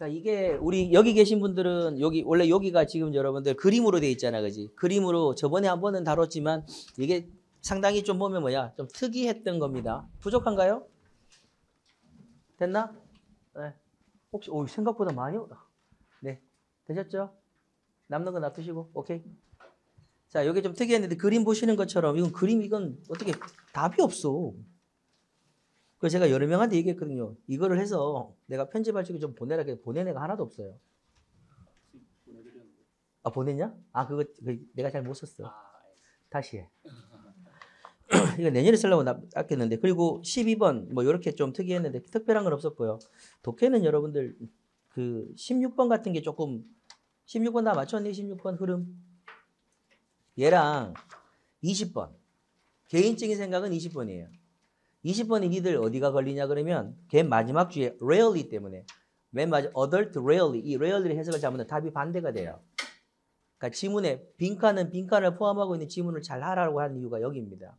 그러니까 이게 우리 여기 계신 분들은 여기 원래 여기가 지금 여러분들 그림으로 되어 있잖아, 그지? 그림으로 저번에 한 번은 다뤘지만 이게 상당히 좀 보면 뭐야, 좀 특이했던 겁니다. 부족한가요? 됐나? 네. 혹시 오 생각보다 많이 오다. 네, 되셨죠? 남는 거 놔두시고, 오케이. 자, 여기 좀 특이했는데 그림 보시는 것처럼 이건 그림 이건 어떻게 답이 없어. 그래서 제가 여러 명한테 얘기했거든요. 이거를 해서 내가 편집할 적에 좀 보내라. 보낸 애가 하나도 없어요. 아, 보냈냐? 아, 그거, 그거 내가 잘 못 썼어. 아, 다시 해. 이거 내년에 쓰려고 낚였는데. 그리고 12번, 뭐, 이렇게 좀 특이했는데, 특별한 건 없었고요. 독해는 여러분들, 그, 16번 같은 게 조금, 16번 다 맞췄니? 16번 흐름. 얘랑 20번. 개인적인 생각은 20번이에요. 20번이 니들 어디가 걸리냐 그러면 걔 마지막 주에 rarely 때문에 맨 마지막 adult rarely 이 rarely를 해석을 잘못하면 답이 반대가 돼요. 그러니까 지문에 빈칸은 빈칸을 포함하고 있는 지문을 잘 하라고 하는 이유가 여기입니다.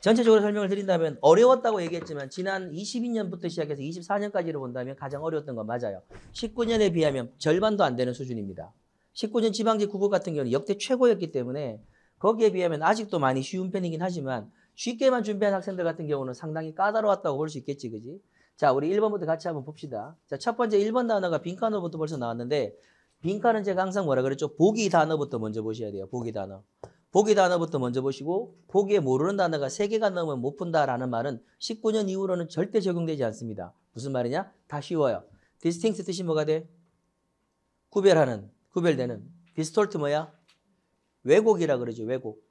전체적으로 설명을 드린다면 어려웠다고 얘기했지만 지난 22년부터 시작해서 24년까지를 본다면 가장 어려웠던 건 맞아요. 19년에 비하면 절반도 안 되는 수준입니다. 19년 지방제 국어 같은 경우는 역대 최고였기 때문에 거기에 비하면 아직도 많이 쉬운 편이긴 하지만 쉽게만 준비한 학생들 같은 경우는 상당히 까다로웠다고 볼 수 있겠지, 그지? 자, 우리 1번부터 같이 한번 봅시다. 자, 첫 번째 1번 단어가 빈칸으로부터 벌써 나왔는데, 빈칸은 제가 항상 뭐라 그랬죠? 보기 단어부터 먼저 보셔야 돼요. 보기 단어. 보기 단어부터 먼저 보시고, 보기에 모르는 단어가 3개가 넘으면 못 푼다라는 말은 19년 이후로는 절대 적용되지 않습니다. 무슨 말이냐? 다 쉬워요. 디스팅스 뜻이 뭐가 돼? 구별하는, 구별되는. 디스톨트 뭐야? 왜곡이라 그러죠, 왜곡.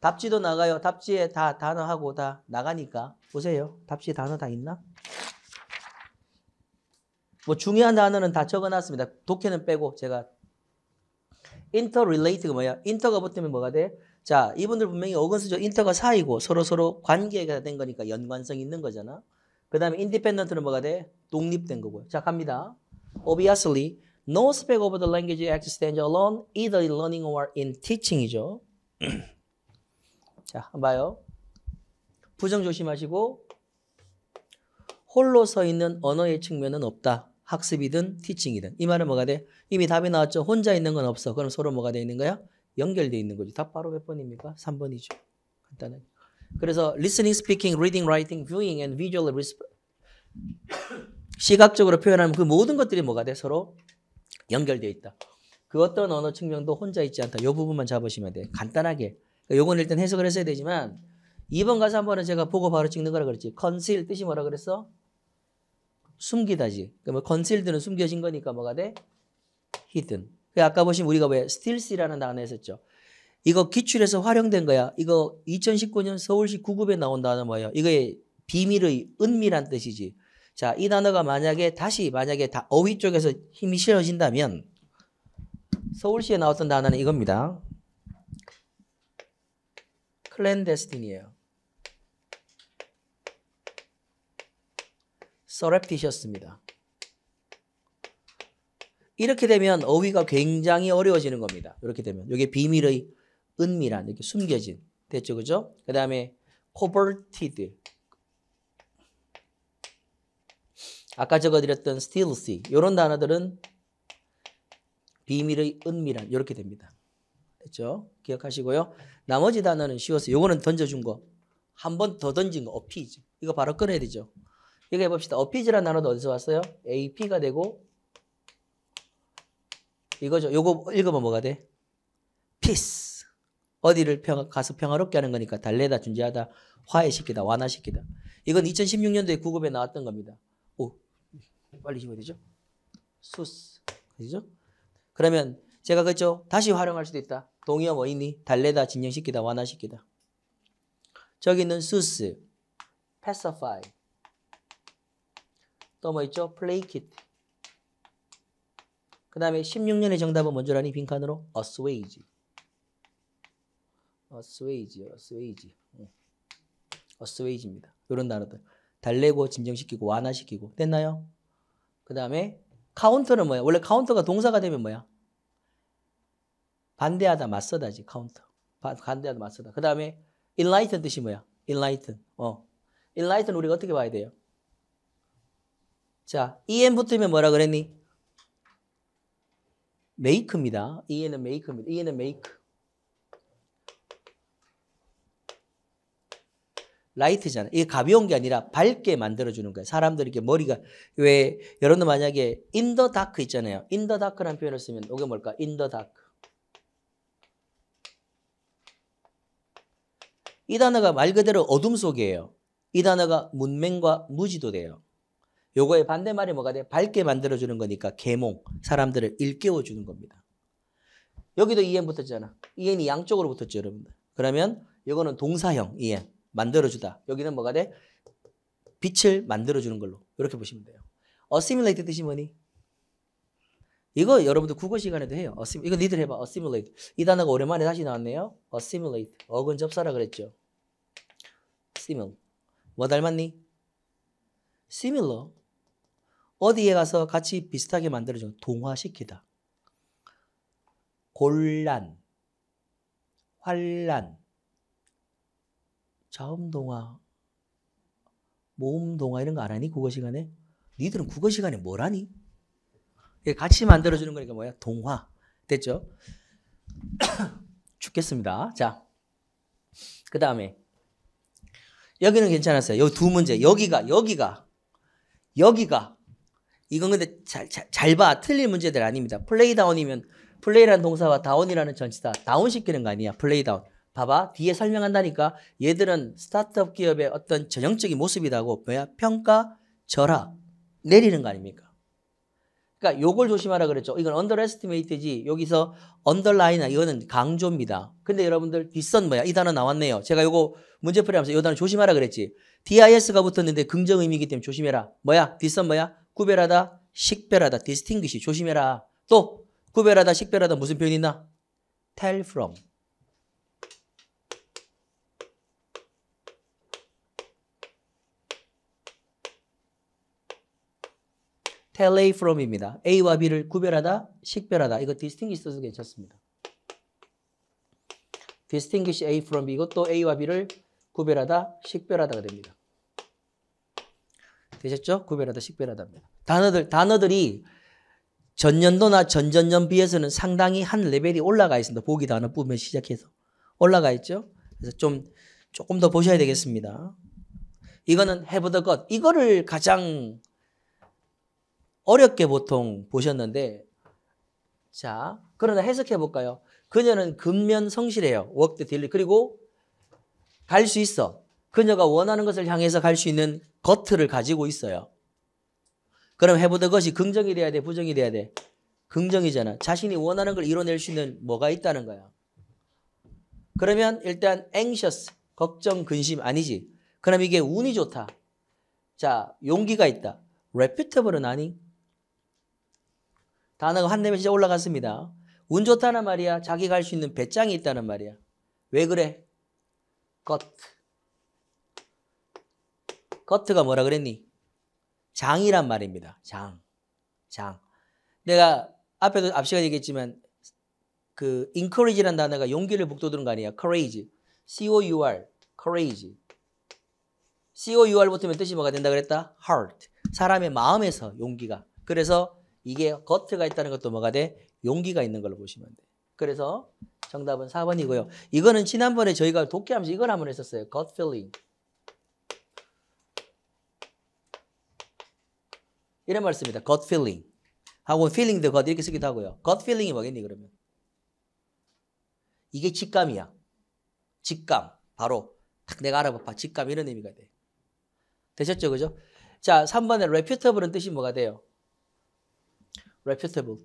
답지도 나가요. 답지에 다 단어하고 다 나가니까. 보세요. 답지 에 단어 다 있나? 뭐 중요한 단어는 다 적어놨습니다. 독해는 빼고 제가 interrelate가 뭐야? inter가 붙으면 뭐가 돼? 자, 이분들 분명히 어근수죠. 인터가 사이고 서로서로 관계가 된 거니까 연관성이 있는 거잖아. 그 다음에 independent는 뭐가 돼? 독립된 거고요. 자, 갑니다. Obviously, no speak of the language e x i t e n t i alone, either in learning or in teaching이죠. 자, 봐요. 부정 조심하시고 홀로 서 있는 언어의 측면은 없다. 학습이든 티칭이든. 이 말은 뭐가 돼? 이미 답이 나왔죠. 혼자 있는 건 없어. 그럼 서로 뭐가 돼 있는 거야? 연결돼 있는 거지. 답 바로 몇 번입니까? 3번이죠. 간단하게. 그래서 listening, speaking, reading, writing, viewing and visual response. 시각적으로 표현하면 그 모든 것들이 뭐가 돼? 서로 연결돼 있다. 그 어떤 언어 측면도 혼자 있지 않다. 이 부분만 잡으시면 돼. 간단하게 그러니까 요건 일단 해석을 했어야 되지만 2번 가서 한번은 제가 보고 바로 찍는 거라 그랬지. c o 뜻이 뭐라 그랬어? 숨기다지. 그러면 그러니까 뭐 c o n 는 숨겨진 거니까 뭐가 돼? 히든. d 그러니까 아까 보신 우리가 왜스틸시라는 단어 했었죠. 이거 기출에서 활용된 거야. 이거 2019년 서울시 9급에 나온 단어 뭐예요? 이게 비밀의 은밀한 뜻이지. 자, 이 단어가 만약에 다시 만약에 다 어휘 쪽에서 힘이 실어진다면 서울시에 나왔던 단어는 이겁니다. 클랜데스틴이에요. 서랩티셔스입니다. 이렇게 되면 어휘가 굉장히 어려워지는 겁니다. 이렇게 되면 이게 비밀의 은밀한 이렇게 숨겨진 됐죠, 그죠? 그 다음에 c o v e 아까 적어드렸던 s t e 이런 단어들은 비밀의 은밀한 이렇게 됩니다. 됐죠? 기억하시고요. 나머지 단어는 쉬워서 요거는 던져준 거. 한 번 더 던진 거. 어피즈. 이거 바로 꺼내야 되죠. 이거 해봅시다. 어피즈란 단어도 어디서 왔어요? AP가 되고 이거죠. 요거 읽어보면 뭐가 돼? p e 어디를 평, 가서 평화롭게 하는 거니까 달래다, 존재하다, 화해시키다, 완화시키다. 이건 2016년도에 구급에 나왔던 겁니다. 오, 빨리 집어야 되죠? 수스. 그죠? 그러면 제가 그죠? 다시 활용할 수도 있다. 동의어 뭐 있니? 달래다, 진정시키다, 완화시키다. 저기는 수스, pacify. 또 뭐 있죠? placate. 그 다음에 16년의 정답은 뭔줄 아니? 빈칸으로 assuage. assuage, assuage. assuage입니다. 이런 단어들. 달래고, 진정시키고, 완화시키고. 됐나요? 그 다음에 카운터는 뭐야? 원래 카운터가 동사가 되면 뭐야? 반대하다, 맞서다지, 카운터. 반대하다, 맞서다. 그 다음에 enlighten 뜻이 뭐야? enlighten. 어. enlighten 우리가 어떻게 봐야 돼요? 자, en 붙으면 뭐라 그랬니? make입니다. en은 make입니다. en은 make. 라이트잖아. 이게 가벼운 게 아니라 밝게 만들어주는 거야. 사람들에게 머리가, 왜, 여러분들 만약에 인더 다크 있잖아요. 인더 다크는 표현을 쓰면 이게 뭘까? 인더 다크. 이 단어가 말 그대로 어둠 속이에요. 이 단어가 문맹과 무지도 돼요. 요거의 반대말이 뭐가 돼? 밝게 만들어주는 거니까 계몽, 사람들을 일깨워주는 겁니다. 여기도 이엔 e 붙었잖아. 이엔이 e 양쪽으로 붙었죠, 여러분들. 그러면 이거는 동사형 이엔, e 만들어주다. 여기는 뭐가 돼? 빛을 만들어주는 걸로 이렇게 보시면 돼요. assimilate 뜻이 뭐니? 이거 여러분들 국어 시간에도 해요. 이거 니들 해봐. assimilate. 이 단어가 오랜만에 다시 나왔네요. assimilate. 어근 접사라 그랬죠. similar. 뭐 닮았니? similar. 어디에 가서 같이 비슷하게 만들어주 동화시키다. 곤란, 환란, 자음동화, 모음동화 이런 거안 하니? 국어 시간에? 니들은 국어 시간에 뭘 하니? 같이 만들어주는 거니까 뭐야? 동화. 됐죠? 죽겠습니다. 자, 그 다음에 여기는 괜찮았어요. 여기 두 문제. 여기가, 여기가, 여기가. 이건 근데 잘, 잘, 잘 봐. 틀릴 문제들 아닙니다. 플레이다운이면 플레이라는 동사와 다운이라는 전치다. 다운시키는 거 아니야. 플레이다운. 봐봐. 뒤에 설명한다니까. 얘들은 스타트업 기업의 어떤 전형적인 모습이라고 뭐야? 평가, 절하. 내리는 거 아닙니까? 그러니까 요걸 조심하라 그랬죠. 이건 underestimate지. 여기서 underline 이거는 강조입니다. 근데 여러분들 뒷선 뭐야? 이 단어 나왔네요. 제가 요거 문제 풀이하면서 요 단어 조심하라 그랬지. dis가 붙었는데 긍정 의미이기 때문에 조심해라. 뭐야? 뒷선 뭐야? 구별하다, 식별하다, distinguish 조심해라. 또 구별하다, 식별하다 무슨 표현 있나? tell from tell A from입니다. A와 B를 구별하다, 식별하다. 이거 distinguish 써도 괜찮습니다. distinguish A from B. 이것도 A와 B를 구별하다, 식별하다가 됩니다. 되셨죠? 구별하다, 식별하다입니다. 단어들, 단어들이 전년도나 전전년 비해서는 상당히 한 레벨이 올라가 있습니다. 보기 단어 뿜에 시작해서 올라가 있죠. 그래서 좀 조금 더 보셔야 되겠습니다. 이거는 해보더 것. 이거를 가장 어렵게 보통 보셨는데 자 그러나 해석해 볼까요? 그녀는 근면 성실해요. 워크 딜리 그리고 갈 수 있어. 그녀가 원하는 것을 향해서 갈 수 있는 겉을 가지고 있어요. 그럼 해보던 것이 긍정이 돼야 돼, 부정이 돼야 돼. 긍정이잖아. 자신이 원하는 걸 이뤄낼 수 있는 뭐가 있다는 거야. 그러면 일단 anxious, 걱정, 근심 아니지. 그럼 이게 운이 좋다. 자, 용기가 있다. reputable은 아니. 단어가 한대면 진짜 올라갔습니다. 운 좋다는 말이야. 자기가 수 있는 배짱이 있다는 말이야. 왜 그래? 겉. 겉트가 뭐라 그랬니? 장이란 말입니다. 장. 장. 내가 앞에도 앞 시간에 얘기했지만 그 encourage란 단어가 용기를 북돋우는 거 아니야. courage. C O U R. courage. C O U R 붙으면 뜻이 뭐가 된다 그랬다? heart. 사람의 마음에서 용기가. 그래서 이게 겉에가 있다는 것도 뭐가 돼? 용기가 있는 걸로 보시면 돼. 그래서 정답은 4번이고요. 이거는 지난번에 저희가 독해하면서 이걸 한번 했었어요. gut feeling. 이런 말씀입니다 gut feeling. 하고 feeling the gut 이렇게 쓰기도 하고요. gut feeling이 뭐겠니 그러면? 이게 직감이야. 직감. 바로 딱 내가 알아봐. 직감 이런 의미가 돼. 되셨죠? 그죠? 자, 3번에 reputable은 뜻이 뭐가 돼요? reputable.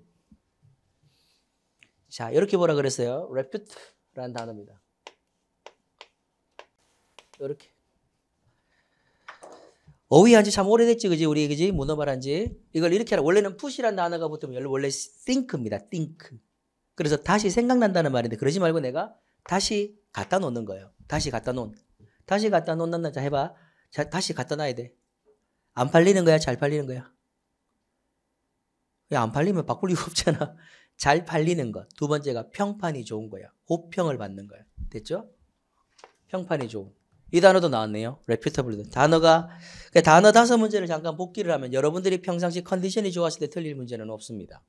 자, 이렇게 보라 그랬어요. repute라는 단어입니다. 이렇게. 어휘한지 참 오래됐지, 그지? 우리 그지? 문어발한지. 이걸 이렇게 하라. 원래는 put이라는 단어가 붙으면 원래 think입니다. think. 그래서 다시 생각난다는 말인데 그러지 말고 내가 다시 갖다 놓는 거예요. 다시 갖다 놓은. 다시 갖다 놓는다. 자, 해봐. 자, 다시 갖다 놔야 돼. 안 팔리는 거야? 잘 팔리는 거야? 안 팔리면 바꿀 이유 없잖아. 잘 팔리는 것. 두 번째가 평판이 좋은 거야. 호평을 받는 거야. 됐죠? 평판이 좋은. 이 단어도 나왔네요. reputable. 단어가 그러니까 단어 다섯 문제를 잠깐 복기를 하면 여러분들이 평상시 컨디션이 좋았을 때 틀릴 문제는 없습니다.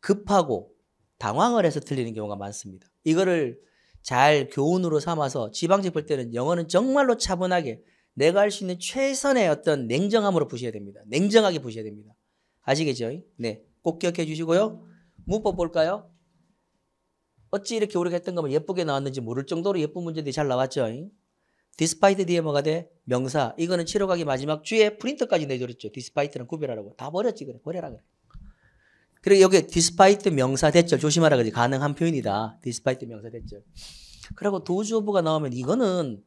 급하고 당황을 해서 틀리는 경우가 많습니다. 이거를 잘 교훈으로 삼아서 지방직 볼 때는 영어는 정말로 차분하게 내가 할 수 있는 최선의 어떤 냉정함으로 보셔야 됩니다. 냉정하게 보셔야 됩니다. 아시겠죠? 네. 꼭 기억해 주시고요. 문법 볼까요? 어찌 이렇게 오래 했던 거면 예쁘게 나왔는지 모를 정도로 예쁜 문제들이 잘 나왔죠. despite 뒤에 뭐가 돼? 명사. 이거는 치료가기 마지막 주에 프린터까지 내줬죠. despite랑 구별하라고. 다 버렸지. 그래. 버려라 그래. 그리고 여기 despite 명사 대절 조심하라 그지 가능한 표현이다. despite 명사 대절. 그리고 도주 오브가 나오면 이거는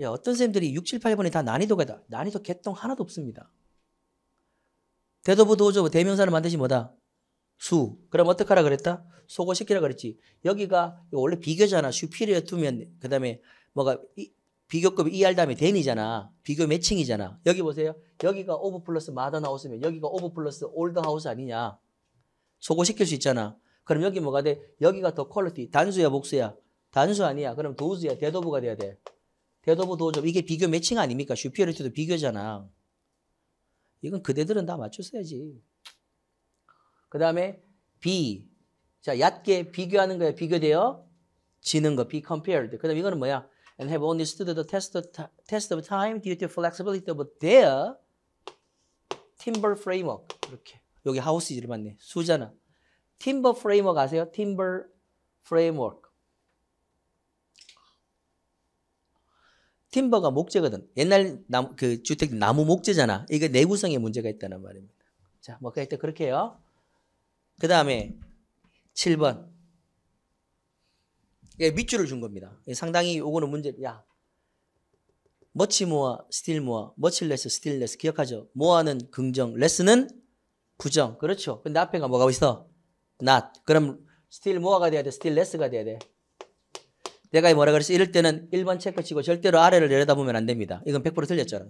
야, 어떤 쌤들이 6, 7, 8번이 다 난이도가 다 난이도 개똥 하나도 없습니다. 대도부 도조 부 대명사를 만드시 뭐다? 수. 그럼 어떡하라 그랬다? 소거시키라 그랬지. 여기가 원래 비교잖아. 슈피리어 두면 그 다음에 뭐가 이, 비교급이 ER 다음에 댄이잖아. 비교 매칭이잖아. 여기 보세요. 여기가 오브 플러스 마더 나오스면 여기가 오브 플러스 올드 하우스 아니냐. 소거시킬 수 있잖아. 그럼 여기 뭐가 돼? 여기가 더 퀄리티. 단수야 복수야 단수 아니야. 그럼 도우즈야. 대도부가 돼야 돼. 대도부 도우즈. 이게 비교 매칭 아닙니까? 슈피어리티도 비교잖아. 이건 그대들은 다 맞췄어야지. 그 다음에 B. 자, 얕게 비교하는 거예요. 비교되어 지는 거. Be compared. 그 다음에 이거는 뭐야? And have only stood the test of, test of time due to flexibility of their timber framework. 이렇게. 여기 하우스 이름 맞네. 수잖아. timber framework 아세요? timber framework. 팀버가 목재거든. 옛날 나무, 그 주택 나무 목재잖아. 이게 내구성에 네 문제가 있다는 말입니다. 자, 뭐 그때 그렇게 해요. 그 다음에 7번. 예, 밑줄을 준 겁니다. 예, 상당히 요거는 문제, 야. 머치 모아, 스틸 모아, 머칠레스, 스틸레스. 기억하죠? 모아는 긍정, 레스는 부정. 그렇죠. 근데 앞에가 뭐가 있어? not. 그럼 스틸 모아가 돼야 돼, 스틸레스가 돼야 돼. 내가 뭐라 그랬어? 이럴 때는 1번 체크 치고 절대로 아래를 내려다보면 안 됩니다. 이건 100% 틀렸죠.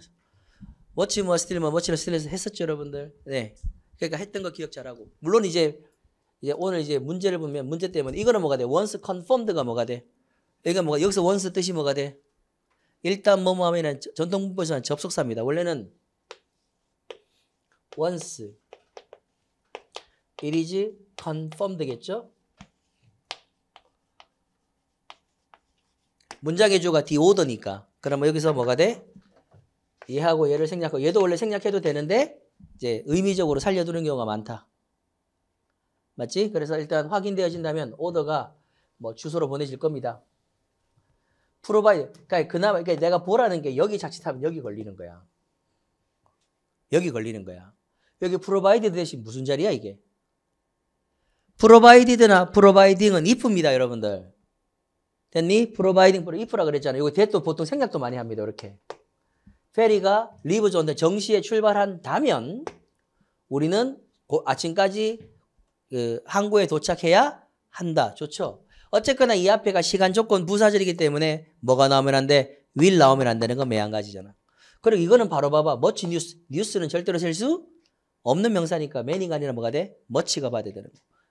워치 뭐 스틸 뭐 워치를 스틸에서 했었죠, 여러분들. 네. 그러니까 했던 거 기억 잘하고. 물론 이제 이제 오늘 이제 문제를 보면 문제 때문에 이거는 뭐가 돼? 원스 컨펌드가 뭐가 돼? 이거 그러니까 뭐가 여기서 원스 뜻이 뭐가 돼? 일단 뭐뭐 하면은 전통 문법에서는 접속사입니다. 원래는 once it is confirmed겠죠? 문장의 주가 디오더니까 그러면 여기서 뭐가 돼? 얘하고 얘를 생략하고 얘도 원래 생략해도 되는데 이제 의미적으로 살려두는 경우가 많다. 맞지? 그래서 일단 확인되어진다면 오더가 뭐 주소로 보내질 겁니다. 프로바이드 그러니까 그나마 그러니까 내가 보라는 게 여기 자칫하면 여기 걸리는 거야. 여기 걸리는 거야. 여기 프로바이드 대신 무슨 자리야 이게? 프로바이디드나 프로바이딩은 if입니다, 여러분들. 됐니? providing for if라 그랬잖아요. 이거 t 도 보통 생략도 많이 합니다. 이렇게. 페리가 리브 존데 정시에 출발한다면 우리는 아침까지 그 항구에 도착해야 한다. 좋죠? 어쨌거나 이 앞에가 시간 조건 부사절이기 때문에 뭐가 나오면 안 돼? w 나오면 안 되는 건 매한가지잖아. 그리고 이거는 바로 봐봐. 멋진 뉴스. 뉴스는 절대로 셀 수 없는 명사니까 매니가 아니라 뭐가 돼? 멋지가 봐야 되는 거.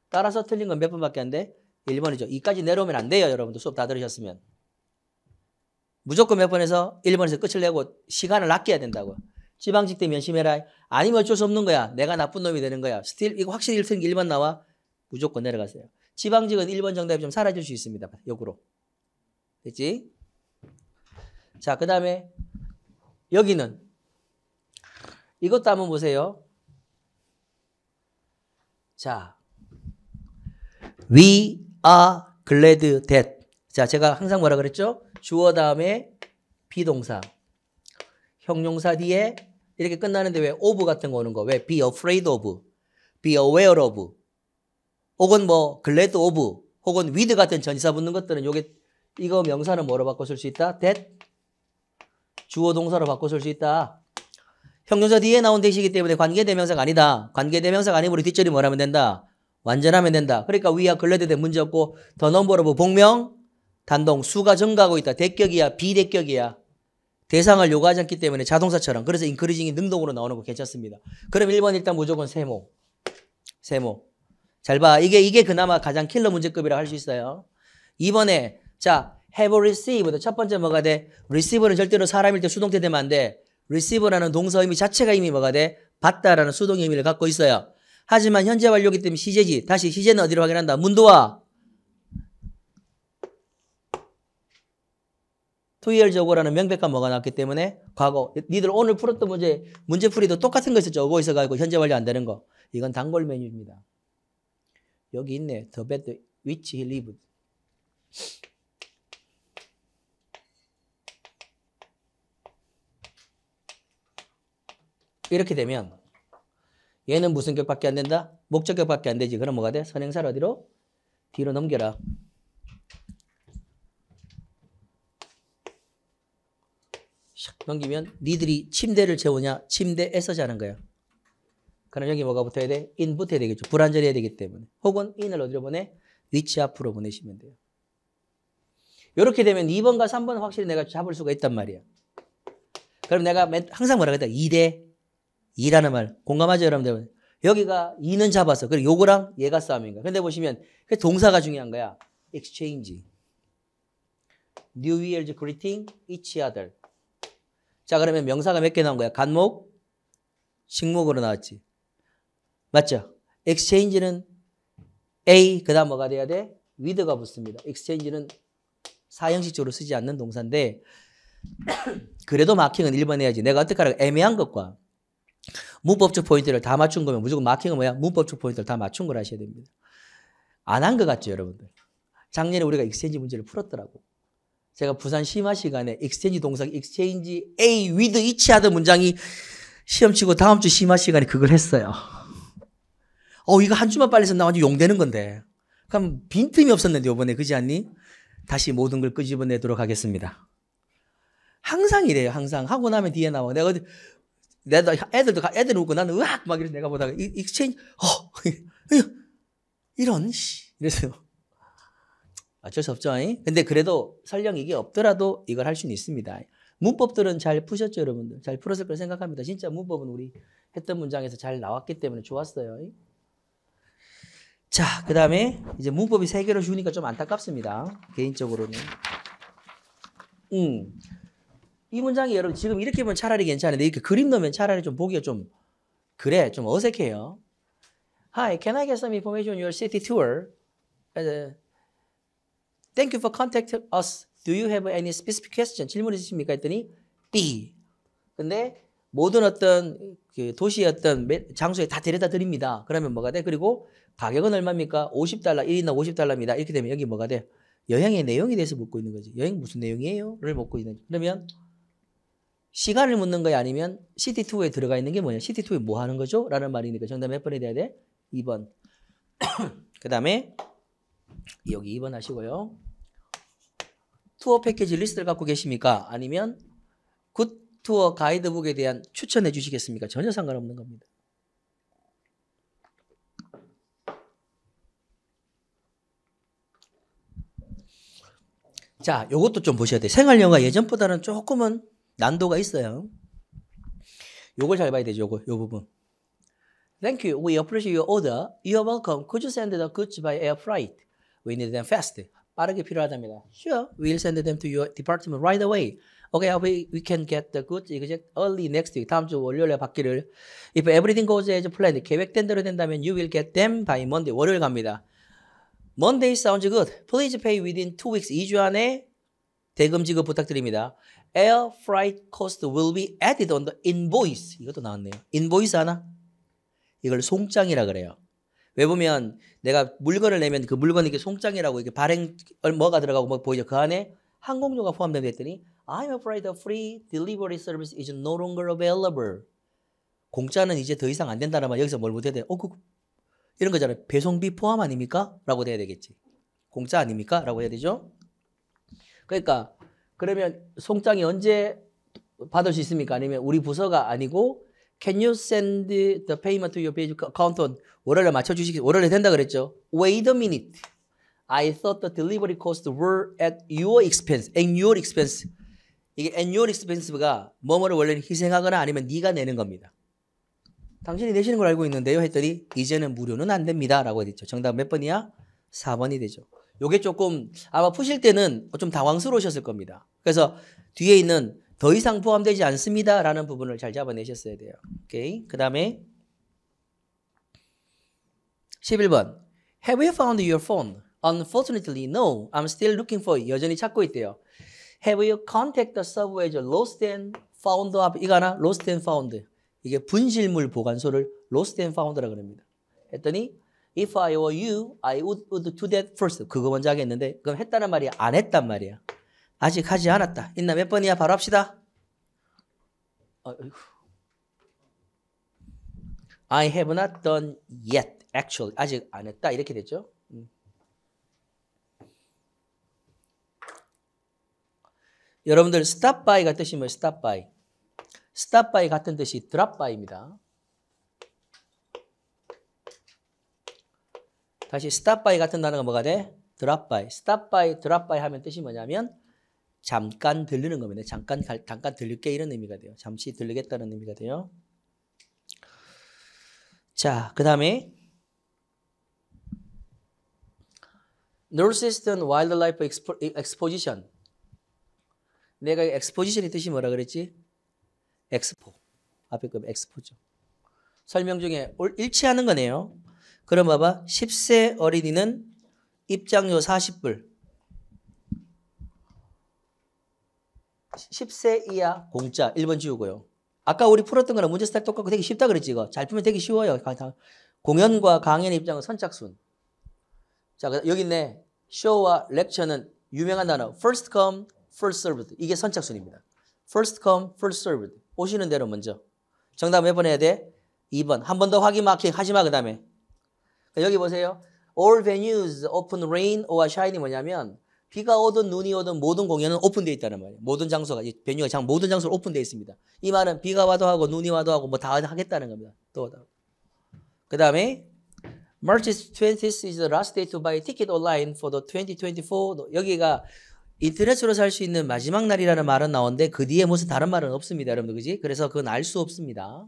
따라서 틀린 건 몇 번밖에 안 돼? 1번이죠. 2까지 내려오면 안 돼요. 여러분들 수업 다 들으셨으면. 무조건 몇 번에서 1번에서 끝을 내고 시간을 아껴야 된다고. 지방직때 면심해라. 아니면 어쩔 수 없는 거야. 내가 나쁜 놈이 되는 거야. 스틸 이거 확실히 1승 1번 나와. 무조건 내려가세요. 지방직은 1번 정답이 좀 사라질 수 있습니다. 역으로. 됐지? 자, 그 다음에 여기는 이것도 한번 보세요. 자, 위, 아 글래드 댓. 자, 제가 항상 뭐라 그랬죠? 주어 다음에 비동사. 형용사 뒤에 이렇게 끝나는데 왜 of 같은 거 오는 거? 왜 be afraid of, be aware of, 혹은 뭐 glad of, 혹은 with 같은 전지사 붙는 것들은 요게 이거 명사는 뭐로 바꿔 쓸 수 있다? that 주어 동사로 바꿔 쓸 수 있다. 형용사 뒤에 나온 대시이기 때문에 관계대명사가 아니다. 관계대명사가 아니면 우리 뒷절이 뭐라면 된다? 완전하면 된다. 그러니까 위와 근래대대 문제 없고 더 넘버 오브 뭐 복명 단독 수가 증가하고 있다. 대격이야 비대격이야. 대상을 요구하지 않기 때문에 자동사처럼 그래서 인크리징이 능동으로 나오는 거 괜찮습니다. 그럼 1번 일단 무조건 세모. 세모. 잘 봐. 이게 이게 그나마 가장 킬러 문제급이라 할 수 있어요. 이번에 자, have received 첫 번째 뭐가 돼? receive는 절대로 사람일 때 수동태 되면 안 돼. receive라는 동사 의미 자체가 이미 뭐가 돼? 받다라는 수동 의미를 갖고 있어요. 하지만 현재 완료기 때문에 시제지. 다시 시제는 어디로 확인한다? 문도와 투이얼적으로는 명백한 뭐가 났기 때문에 과거 니들 오늘 풀었던 문제 문제풀이도 똑같은 것을 적어 있어가지고 현재 완료 안 되는 거 이건 단골 메뉴입니다. 여기 있네. The bed which he lived. 이렇게 되면 얘는 무슨 격밖에 안 된다? 목적격밖에 안 되지. 그럼 뭐가 돼? 선행사를 어디로? 뒤로 넘겨라. 샥 넘기면 니들이 침대를 채우냐? 침대에서 자는 거야. 그럼 여기 뭐가 붙어야 돼? 인 붙어야 되겠죠. 불안전해야 되기 때문에. 혹은 인을 어디로 보내? 위치 앞으로 보내시면 돼요. 이렇게 되면 2번과 3번 확실히 내가 잡을 수가 있단 말이야. 그럼 내가 항상 뭐라고 했다? 2대 이라는말 공감하죠 여러분들 여기가 이는잡아서 그리고 요거랑 얘가 싸움인 거야 근데 보시면 그 동사가 중요한 거야 exchange new year's greeting each other 자 그러면 명사가 몇 개 나온 거야 간목 식목으로 나왔지 맞죠 exchange는 a 그 다음 뭐가 돼야 돼 with가 붙습니다 exchange는 사형식적으로 쓰지 않는 동사인데 그래도 마킹은 1번 해야지. 내가 어떻게 하라고 애매한 것과 문법적 포인트를 다 맞춘 거면 무조건 마킹은 뭐야? 문법적 포인트를 다 맞춘 걸 하셔야 됩니다. 안 한 것 같죠, 여러분들? 작년에 우리가 익스체인지 문제를 풀었더라고. 제가 부산 심화 시간에 익스체인지 동사, 익스체인지 A with each 하던 문장이 시험 치고 다음 주 심화 시간에 그걸 했어요. 어, 이거 한 주만 빨리 썼나 완전 용되는 건데. 그럼 빈틈이 없었는데, 요번에. 그지 않니? 다시 모든 걸 끄집어내도록 하겠습니다. 항상 이래요, 항상. 하고 나면 뒤에 나와. 내가 어디 내가 애들도 애들 웃고 나는 으악 막 이래서 내가 보다가 이, 익스체인지 어 이런 씨 이래서 어쩔 수 없죠. 근데 그래도 설령 이게 없더라도 이걸 할 수는 있습니다. 문법들은 잘 푸셨죠, 여러분들. 잘 풀었을 거라 생각합니다. 진짜 문법은 우리 했던 문장에서 잘 나왔기 때문에 좋았어요. 자, 그 다음에 이제 문법이 세 개로 주니까 좀 안타깝습니다. 개인적으로는. 음. 이 문장이 여러분 지금 이렇게 보면 차라리 괜찮은데 이렇게 그림 넣으면 차라리 좀 보기가 좀 그래 좀 어색해요. Hi, can I get some information on your city tour? Uh, thank you for contacting us. Do you have any specific question? 질문 있으십니까? 했더니 B. 근데 모든 어떤 그 도시의 어떤 장소에 다 데려다 드립니다. 그러면 뭐가 돼? 그리고 가격은 얼마입니까? 50달러, 1인당 50달러입니다. 이렇게 되면 여기 뭐가 돼? 여행의 내용에 대해서 묻고 있는 거지. 여행 무슨 내용이에요? 를 묻고 있는 거지. 그러면 시간을 묻는 거야 아니면 시티2에 들어가 있는 게 뭐냐? 시티2에 뭐 하는 거죠? 라는 말이니까 정답 몇 번이 돼야 돼? 2번. 그 다음에 여기 2번 하시고요. 투어 패키지 리스트를 갖고 계십니까? 아니면 굿 투어 가이드북에 대한 추천해 주시겠습니까? 전혀 상관없는 겁니다. 자, 요것도 좀 보셔야 돼. 생활영화 예전보다는 조금은 난도가 있어요. 요걸 잘 봐야 되죠. 요거 요 부분. Thank you. We appreciate your order. You're welcome. Could you send the goods by air freight? We need them fast. 빠르게 필요하답니다. Sure. We'll send them to your department right away. Okay, we, we can get the goods exact early next week. 다음 주 월요일에 받기를. If everything goes as planned, 계획된 대로 된다면 you will get them by Monday. 월요일 갑니다. Monday sounds good. Please pay within two weeks. 2주 안에 대금 지급 부탁드립니다. air freight cost will be added on the invoice. 이것도 나왔네요. invoice 하나? 이걸 송장이라 그래요. 왜 보면 내가 물건을 내면 그 물건이 이렇게 송장이라고 이게 발행 뭐가 들어가고 뭐 보이죠? 그 안에 항공료가 포함된 했더니 I'm afraid the free delivery service is no longer available. 공짜는 이제 더 이상 안 된다는 말 여기서 뭘 못해야 돼? 어, 그, 그, 이런 거잖아요. 배송비 포함 아닙니까? 라고 돼야 되겠지. 공짜 아닙니까? 라고 해야 되죠. 그러니까 그러면 송장이 언제 받을 수 있습니까? 아니면 우리 부서가 아니고 Can you send the payment to your page account on 월요일에 맞춰주시기 월요일에 된다 그랬죠? Wait a minute. I thought the delivery costs were at your expense. At your expense. 이게 at your expense가 뭐뭐를 원래는 희생하거나 아니면 네가 내는 겁니다. 당신이 내시는 걸 알고 있는데요 했더니 이제는 무료는 안 됩니다 라고 했죠. 정답 몇 번이야? 4번이 되죠. 요게 조금 아마 푸실 때는 좀 당황스러우셨을 겁니다. 그래서 뒤에 있는 더 이상 포함되지 않습니다라는 부분을 잘 잡아내셨어야 돼요. 오케이. 그다음에 11번. Have you found your phone? Unfortunately, no. I'm still looking for it. 여전히 찾고 있대요. Have you contacted the subway lost and found up? 이거 하나, lost and found. 이게 분실물 보관소를 lost and found라고 합니다. 했더니 If I were you, I would, would do that first. 그거 먼저 하겠는데 그럼 했다는 말이 야안 했단 말이야. 아직 하지 않았다. 있나 몇 번이야? 바로 합시다. I have not done yet. Actually 아직 안 했다. 이렇게 됐죠. 여러분들 stop by가 같 뜻이 뭐예요? stop by. stop by 같은 뜻이 drop by입니다. 다시 stop by 같은 단어가 뭐가 돼? drop by. stop by, drop by 하면 뜻이 뭐냐면 잠깐 들르는 겁니다. 잠깐 잠깐 들릴게 이런 의미가 돼요. 잠시 들르겠다는 의미가 돼요. 자, 그다음에 Northeastern Wildlife Exposition. 내가 exposition이 뜻이 뭐라 그랬지? expo. 앞에 그 e x p o 죠 설명 중에 일치하는 거네요. 그럼 봐봐. 10세 어린이는 입장료 40불. 10세 이하 공짜 1번 지우고요. 아까 우리 풀었던 거랑 문제 스타일 똑같고 되게 쉽다 그랬지 이거. 잘 풀면 되게 쉬워요. 공연과 강연의 입장은 선착순. 자 여기 있네. 쇼와 렉처는 유명한 단어. First come, first served. 이게 선착순입니다. First come, first served. 오시는 대로 먼저. 정답 몇 번 해야 돼? 2번. 한 번 더 확인 마킹 하지 마그 다음에. 여기 보세요. All venues open rain or shine이 뭐냐면 비가 오든 눈이 오든 모든 공연은 오픈돼 있다는 말이에요. 모든 장소가 베뉴가 장 모든 장소로 오픈돼 있습니다. 이 말은 비가 와도 하고 눈이 와도 하고 뭐 다 하겠다는 겁니다. 또 그다음에 March 20th is the last day to buy ticket online for the 2024. 여기가 인터넷으로 살 수 있는 마지막 날이라는 말은 나오는데 그 뒤에 무슨 다른 말은 없습니다. 여러분들 그지? 그래서 그건 알 수 없습니다.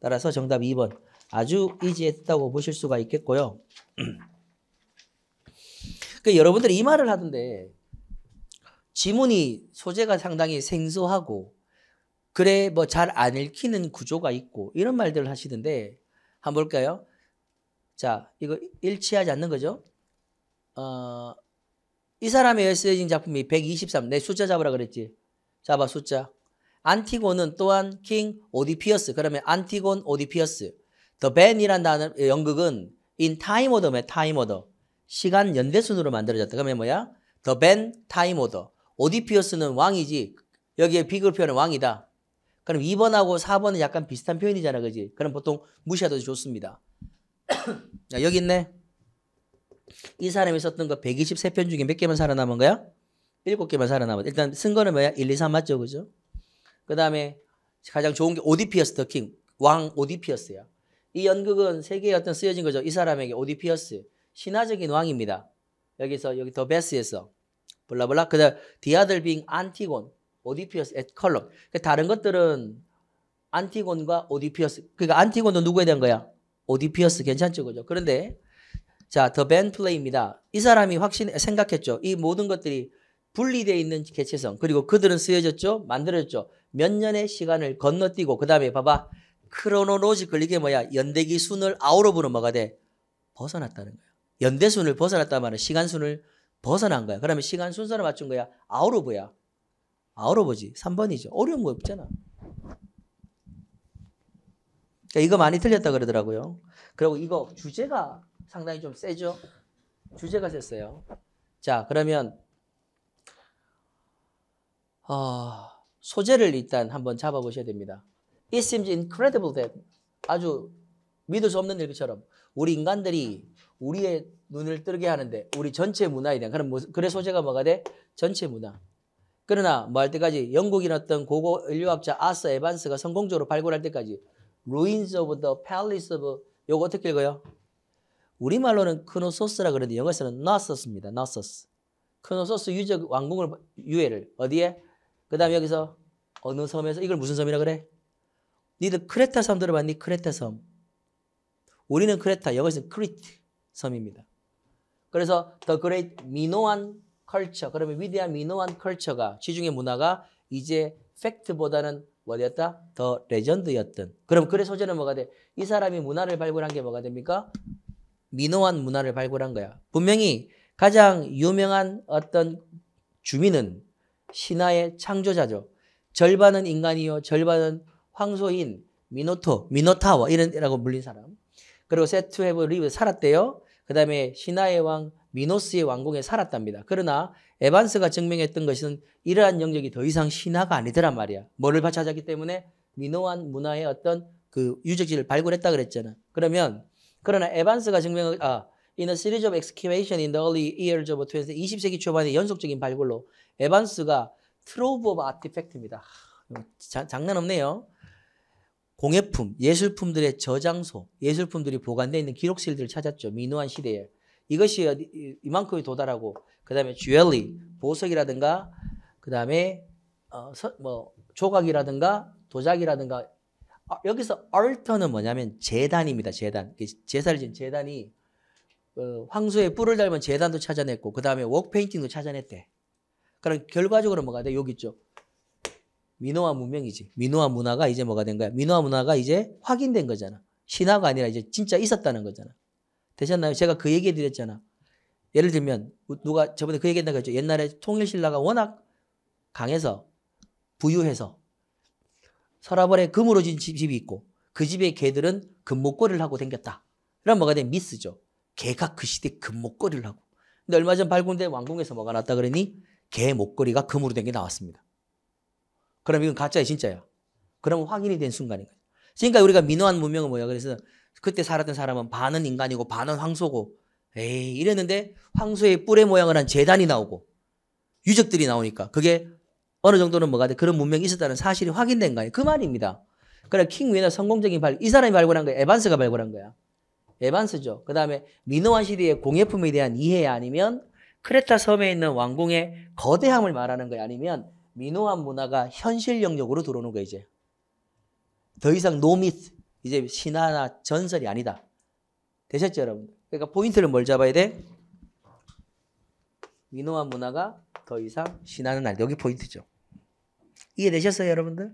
따라서 정답 2번. 아주 이지했다고 보실 수가 있겠고요. 그 여러분들이 이 말을 하던데 지문이 소재가 상당히 생소하고 그래 뭐 잘 안 읽히는 구조가 있고 이런 말들을 하시던데 한번 볼까요? 자 이거 일치하지 않는 거죠. 어, 이 사람의 쓰여진 작품이 123. 내 숫자 잡으라 그랬지. 잡아 숫자. 안티고는 또한 킹 오디피어스. 그러면 안티곤 오디피어스. The band이란 단어, 연극은 in time o r d e r time order. 시간 연대순으로 만들어졌다. 그러면 뭐야? The band time order. 오디피어스는 왕이지. 여기에 비글표현은 왕이다. 그럼 2번하고 4번은 약간 비슷한 표현이잖아. 그지? 그럼 보통 무시하도 좋습니다. 야, 여기 있네. 이 사람이 썼던 거 123편 중에 몇 개만 살아남은 거야? 7개만 살아남았 일단 쓴 거는 뭐야? 1, 2, 3 맞죠? 그죠? 그 다음에 가장 좋은 게 오디피어스 더 킹. 왕 오디피어스야. 이 연극은 세계에 어떤 쓰여진 거죠. 이 사람에게 오디피어스 신화적인 왕입니다. 여기서 여기 더 베스에서 블라블라 그다음 디아들 빙 안티곤 오디피어스 앳 컬럼 그러니까 다른 것들은 안티곤과 오디피어스 그러니까 안티곤도 누구에 대한 거야? 오디피어스 괜찮죠 그죠? 그런데 자더 벤 플레이입니다. 이 사람이 확신 생각했죠. 이 모든 것들이 분리되어 있는 개체성 그리고 그들은 쓰여졌죠 만들어졌죠 몇 년의 시간을 건너뛰고 그 다음에 봐봐 크로노로지컬 이게 뭐야? 연대기 순을 아우로브는 뭐가 돼? 벗어났다는 거야. 연대 순을 벗어났다 말은 시간 순을 벗어난 거야. 그러면 시간 순서를 맞춘 거야. 아우로브야. 아우로브지. 3번이죠. 어려운 거 없잖아. 그러니까 이거 많이 틀렸다 그러더라고요. 그리고 이거 주제가 상당히 좀 세죠. 주제가 셌어요. 자, 그러면 어, 소재를 일단 한번 잡아보셔야 됩니다. It seems incredible that 아주 믿을 수 없는 일처럼 우리 인간들이 우리의 눈을 뜨게 하는데 우리 전체 문화에 대한 그런 그래 소재가 뭐가 돼? 전체 문화. 그러나 뭐 할 때까지 영국인 어떤 고고 인류학자 아서 에반스가 성공적으로 발굴할 때까지 Ruins of the Palace of 요거 어떻게 읽어요? 우리말로는 크노소스라 그러는데 영어에서는 나서스입니다. 나서스. 크노소스 유적 왕궁을 유해를 어디에? 그 다음에 여기서 어느 섬에서 이걸 무슨 섬이라 그래? 니들 크레타 섬 들어봤니? 크레타 섬. 우리는 크레타, 여기서는 크리트 섬입니다. 그래서 더 그레이트 미노한 컬처, 그러면 위대한 미노한 컬처가 시중의 문화가 이제 팩트보다는 디였다더 레전드였던. 그럼 그의 소재는 뭐가 돼? 이 사람이 문화를 발굴한 게 뭐가 됩니까? 미노한 문화를 발굴한 거야. 분명히 가장 유명한 어떤 주민은 신화의 창조자죠. 절반은 인간이요, 절반은 황소인, 미노토, 미노타워 이런이라고 불린 사람. 그리고 세트헤브 리브 살았대요. 그 다음에 신하의왕 미노스의 왕궁에 살았답니다. 그러나 에반스가 증명했던 것은 이러한 영역이 더 이상 신화가 아니더란 말이야. 뭐를 바쳐하기 때문에 미노한 문화의 어떤 그 유적지를 발굴했다 그랬잖아. 그러면 그러나 에반스가 증명한 아 In a series of excavation in the early years of 20, 20세기 초반의 연속적인 발굴로 에반스가 트로브 오브 아티팩트입니다. 장난 없네요. 공예품, 예술품들의 저장소, 예술품들이 보관되어 있는 기록실들을 찾았죠. 민노한 시대에. 이것이 이만큼이 도달하고 그 다음에 주얼리, 보석이라든가 그 다음에 어, 뭐 조각이라든가 도자기라든가 아, 여기서 얼터는 뭐냐면 재단입니다. 재단. 제사를 지은 재단이 어, 황소에 뿔을 닮은 재단도 찾아냈고 그 다음에 워크페인팅도 찾아냈대. 그럼 결과적으로 뭐가 돼? 여기 있죠. 민호와 문명이지. 민호와 문화가 이제 뭐가 된 거야? 민호와 문화가 이제 확인된 거잖아. 신화가 아니라 이제 진짜 있었다는 거잖아. 되셨나요? 제가 그 얘기 드렸잖아. 예를 들면 누가 저번에 그 얘기했다고 했죠. 옛날에 통일신라가 워낙 강해서 부유해서 서라벌에 금으로 진 집이 있고 그 집의 개들은 금목걸이를 하고 댕겼다. 그럼 뭐가 된 미스죠. 개가 그 시대 금목걸이를 하고. 근데 얼마 전 발군된 왕궁에서 뭐가 났다 그러니 개 목걸이가 금으로 된 게 나왔습니다. 그럼 이건 가짜야, 진짜야. 그럼 확인이 된 순간인 거죠. 그러니까 우리가 민호한 문명은 뭐야? 그래서 그때 살았던 사람은 반은 인간이고 반은 황소고 에이 이랬는데 황소의 뿔의 모양을 한 재단이 나오고 유적들이 나오니까 그게 어느 정도는 뭐가 돼? 그런 문명이 있었다는 사실이 확인된 거 아니에요? 그 말입니다. 그래 킹 위너 성공적인 발이 사람이 발견한 거야. 에반스가 발견한 거야. 에반스죠. 그 다음에 미노안 시대의 공예품에 대한 이해 아니면 크레타 섬에 있는 왕궁의 거대함을 말하는 거야. 아니면 민호한 문화가 현실 영역으로 들어오는 거예요, 이제. 더 이상 노미스, 이제 신화나 전설이 아니다. 되셨죠, 여러분? 그러니까 포인트를 뭘 잡아야 돼? 민호한 문화가 더 이상 신화는 아니다. 여기 포인트죠. 이해되셨어요, 여러분들?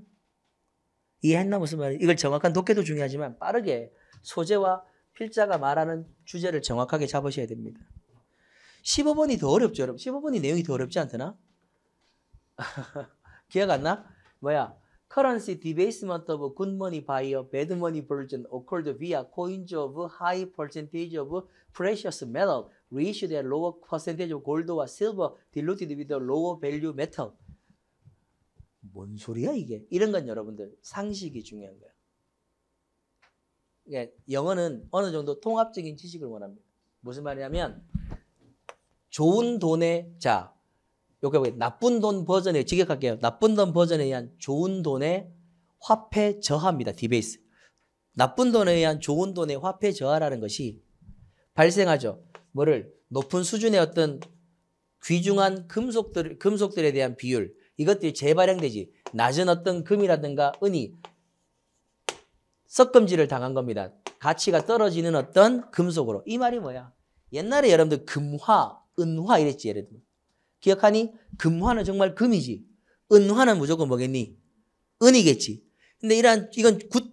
이해했나 무슨 말이 이걸 정확한 독해도 중요하지만 빠르게 소재와 필자가 말하는 주제를 정확하게 잡으셔야 됩니다. 15번이 더 어렵죠, 여러분? 15번이 내용이 더 어렵지 않더나 기억 안 나? 뭐야? Currency debasement of good money by a bad money version occurred via coins of high percentage of precious metal reissued at lower percentage of gold or silver diluted with a lower value metal. 뭔 소리야 이게? 이런 건 여러분들 상식이 중요한 거야. 예, 영어는 어느 정도 통합적인 지식을 원합니다. 무슨 말이냐면 좋은 돈의 자 요게 나쁜 돈 버전에 직역할게요. 나쁜 돈 버전에 의한 좋은 돈의 화폐 저하입니다. 디베이스. 나쁜 돈에 의한 좋은 돈의 화폐 저하라는 것이 발생하죠. 뭐를 높은 수준의 어떤 귀중한 금속들 금속들에 대한 비율 이것들이 재발행되지 낮은 어떤 금이라든가 은이 석금질을 당한 겁니다. 가치가 떨어지는 어떤 금속으로 이 말이 뭐야? 옛날에 여러분들 금화, 은화 이랬지 예를 들면 기억하니? 금화는 정말 금이지. 은화는 무조건 뭐겠니? 은이겠지. 근데 이러 이건 굿,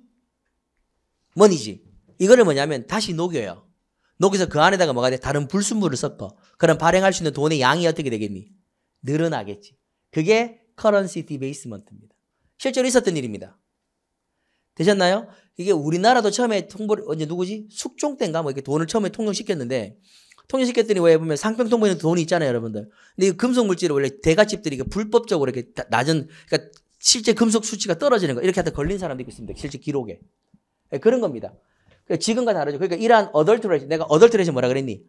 머니지. 이거를 뭐냐면 다시 녹여요. 녹여서 그 안에다가 뭐가 돼? 다른 불순물을 섞어. 그럼 발행할 수 있는 돈의 양이 어떻게 되겠니? 늘어나겠지. 그게 커런시 디베이스먼트입니다. 실제로 있었던 일입니다. 되셨나요? 이게 우리나라도 처음에 통보를, 언제 누구지? 숙종 때인가뭐 이렇게 돈을 처음에 통용시켰는데 통일시켰더니 왜 보면 상평통보에는 돈이 있잖아요, 여러분들. 근데 이 금속 물질을 원래 대가집들이 불법적으로 이렇게 낮은 그러니까 실제 금속 수치가 떨어지는 거 이렇게 하다 걸린 사람도 있습니다. 실제 기록에 네, 그런 겁니다. 그러니까 지금과 다르죠. 그러니까 이러한 어덜트레이션 내가 어덜트레이션 뭐라 그랬니?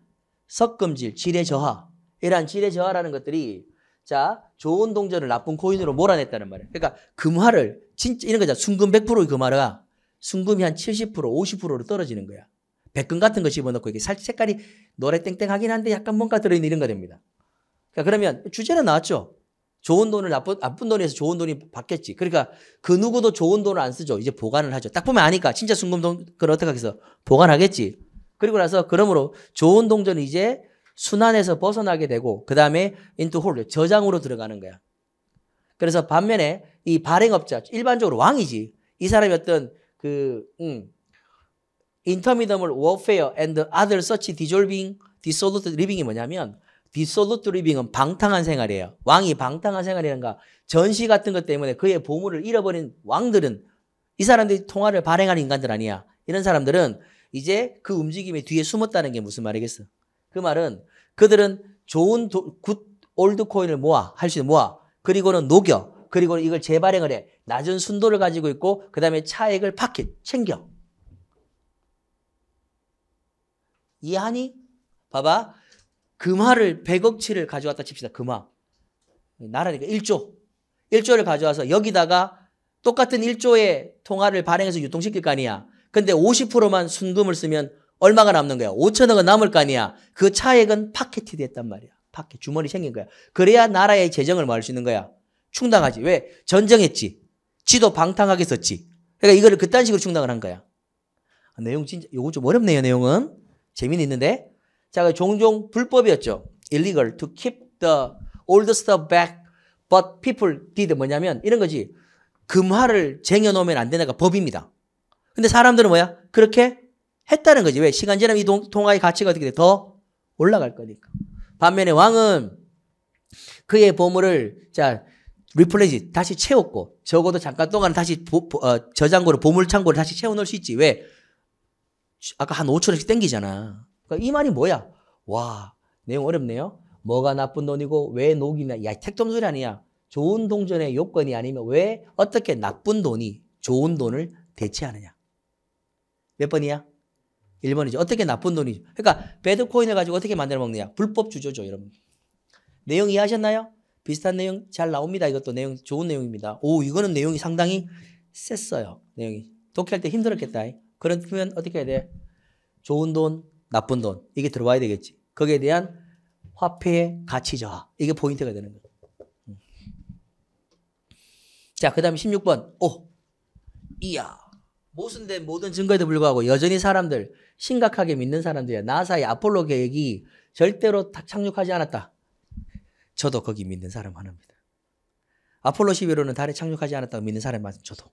석금질, 질의 저하 이러한 질의 저하라는 것들이 자 좋은 동전을 나쁜 코인으로 몰아냈다는 말이에요. 그러니까 금화를 진짜 이런 거잖아 순금 100%의 금화가 순금이 한 70%, 50%로 떨어지는 거야. 백근 같은 거 집어넣고 이게 살 색깔이 노래 땡땡하긴 한데 약간 뭔가 들어있는 이런 거 됩니다. 그러니까 그러면 주제는 나왔죠. 좋은 돈을 나쁜, 나쁜 돈에서 좋은 돈이 받겠지. 그러니까 그 누구도 좋은 돈을 안 쓰죠. 이제 보관을 하죠. 딱 보면 아니까 진짜 순금동 그걸 어떻게 하겠어? 보관하겠지. 그리고 나서 그러므로 좋은 동전은 이제 순환에서 벗어나게 되고 그 다음에 인투 홀 저장으로 들어가는 거야. 그래서 반면에 이 발행업자 일반적으로 왕이지 이 사람이 어떤 그 음, interminable warfare and other such dissolving, dissolute living이 뭐냐면 dissolute living은 방탕한 생활이에요. 왕이 방탕한 생활이란가 전시 같은 것 때문에 그의 보물을 잃어버린 왕들은 이 사람들이 통화를 발행한 인간들 아니야. 이런 사람들은 이제 그 움직임의 뒤에 숨었다는 게 무슨 말이겠어? 그 말은 그들은 좋은 도, 굿 올드 코인을 모아 할 수 있는 모아 그리고는 녹여 그리고 이걸 재발행을 해 낮은 순도를 가지고 있고 그 다음에 차액을 파켓 챙겨 이해하니? 봐봐. 금화를 100억치를 가져왔다 칩시다. 금화. 나라니까 1조. 1조를 가져와서 여기다가 똑같은 1조의 통화를 발행해서 유통시킬 거 아니야. 근데 50%만 순금을 쓰면 얼마가 남는 거야? 5천억은 남을 거 아니야. 그 차액은 파켓이 됐단 말이야. 파켓 주머니 생긴 거야. 그래야 나라의 재정을 말할 수 있는 거야. 충당하지. 왜? 전쟁했지. 지도 방탕하게 썼지. 그러니까 이거를 그딴 식으로 충당을 한 거야. 아, 내용 진짜 요거 좀 어렵네요. 내용은. 재미는 있는데. 자, 그 종종 불법이었죠. illegal to keep the old stuff back but people did 뭐냐면 이런 거지. 금화를 쟁여놓으면 안 되는 게 법입니다. 근데 사람들은 뭐야? 그렇게 했다는 거지. 왜? 시간 지나면 이 통화의 가치가 어떻게 돼? 더 올라갈 거니까. 반면에 왕은 그의 보물을 자 리플레이지 다시 채웠고 적어도 잠깐 동안 다시 보, 보, 어, 저장고를 보물 창고를 다시 채워놓을 수 있지 왜 아까 한 5천 원씩 땡기잖아. 그러니까 이 말이 뭐야? 와, 내용 어렵네요. 뭐가 나쁜 돈이고 왜 녹이냐? 야, 택점 소리 아니야. 좋은 동전의 요건이 아니면 왜 어떻게 나쁜 돈이 좋은 돈을 대체하느냐? 몇 번이야? 1번이죠. 어떻게 나쁜 돈이죠. 그러니까 배드코인을 가지고 어떻게 만들어 먹느냐? 불법 주조죠, 여러분. 내용 이해하셨나요? 비슷한 내용 잘 나옵니다. 이것도 내용 좋은 내용입니다. 오, 이거는 내용이 상당히 셌어요. 내용이 독해할 때 힘들었겠다. 그러면 어떻게 해야 돼? 좋은 돈, 나쁜 돈 이게 들어와야 되겠지. 거기에 대한 화폐의 가치 저하 이게 포인트가 되는 거야. 음. 자, 그 다음에 16번. 오, 이야. 모순된 모든 증거에도 불구하고 여전히 사람들, 심각하게 믿는 사람들이야. 나사의 아폴로 계획이 절대로 착륙하지 않았다. 저도 거기 믿는 사람 하나입니다. 아폴로 11호는 달에 착륙하지 않았다고 믿는 사람이 많 저도.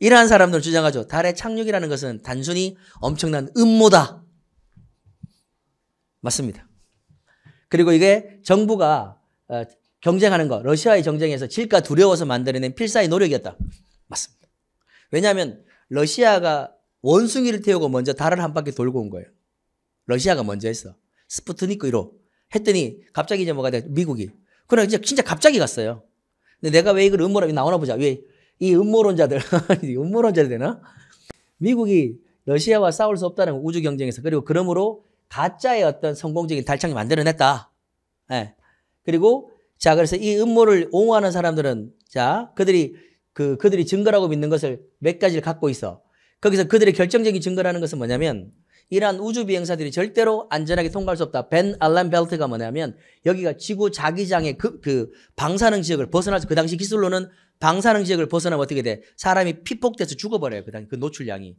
이러한 사람들 주장하죠. 달의 착륙이라는 것은 단순히 엄청난 음모다. 맞습니다. 그리고 이게 정부가 어, 경쟁하는 거, 러시아의 정쟁에서 질까 두려워서 만들어낸 필사의 노력이었다. 맞습니다. 왜냐하면 러시아가 원숭이를 태우고 먼저 달을 한 바퀴 돌고 온 거예요. 러시아가 먼저 했어. 스푸트니크로 했더니 갑자기 이제 뭐가 돼? 미국이. 그래 이제 진짜 갑자기 갔어요. 근데 내가 왜 이걸 음모라고 나오나 보자. 왜이 음모론자들, 음모론자들 되나? 미국이 러시아와 싸울 수 없다는 우주 경쟁에서 그리고 그러므로 가짜의 어떤 성공적인 달창이 만들어냈다. 예. 그리고 자 그래서 이 음모를 옹호하는 사람들은 자 그들이 그 그들이 증거라고 믿는 것을 몇 가지를 갖고 있어. 거기서 그들의 결정적인 증거라는 것은 뭐냐면 이러한 우주 비행사들이 절대로 안전하게 통과할 수 없다. 벤알람 벨트가 뭐냐면 여기가 지구 자기장의 그, 그 방사능 지역을 벗어나서 그 당시 기술로는 방사능 지역을 벗어나면 어떻게 돼? 사람이 피폭돼서 죽어버려요. 그, 당, 그 노출량이.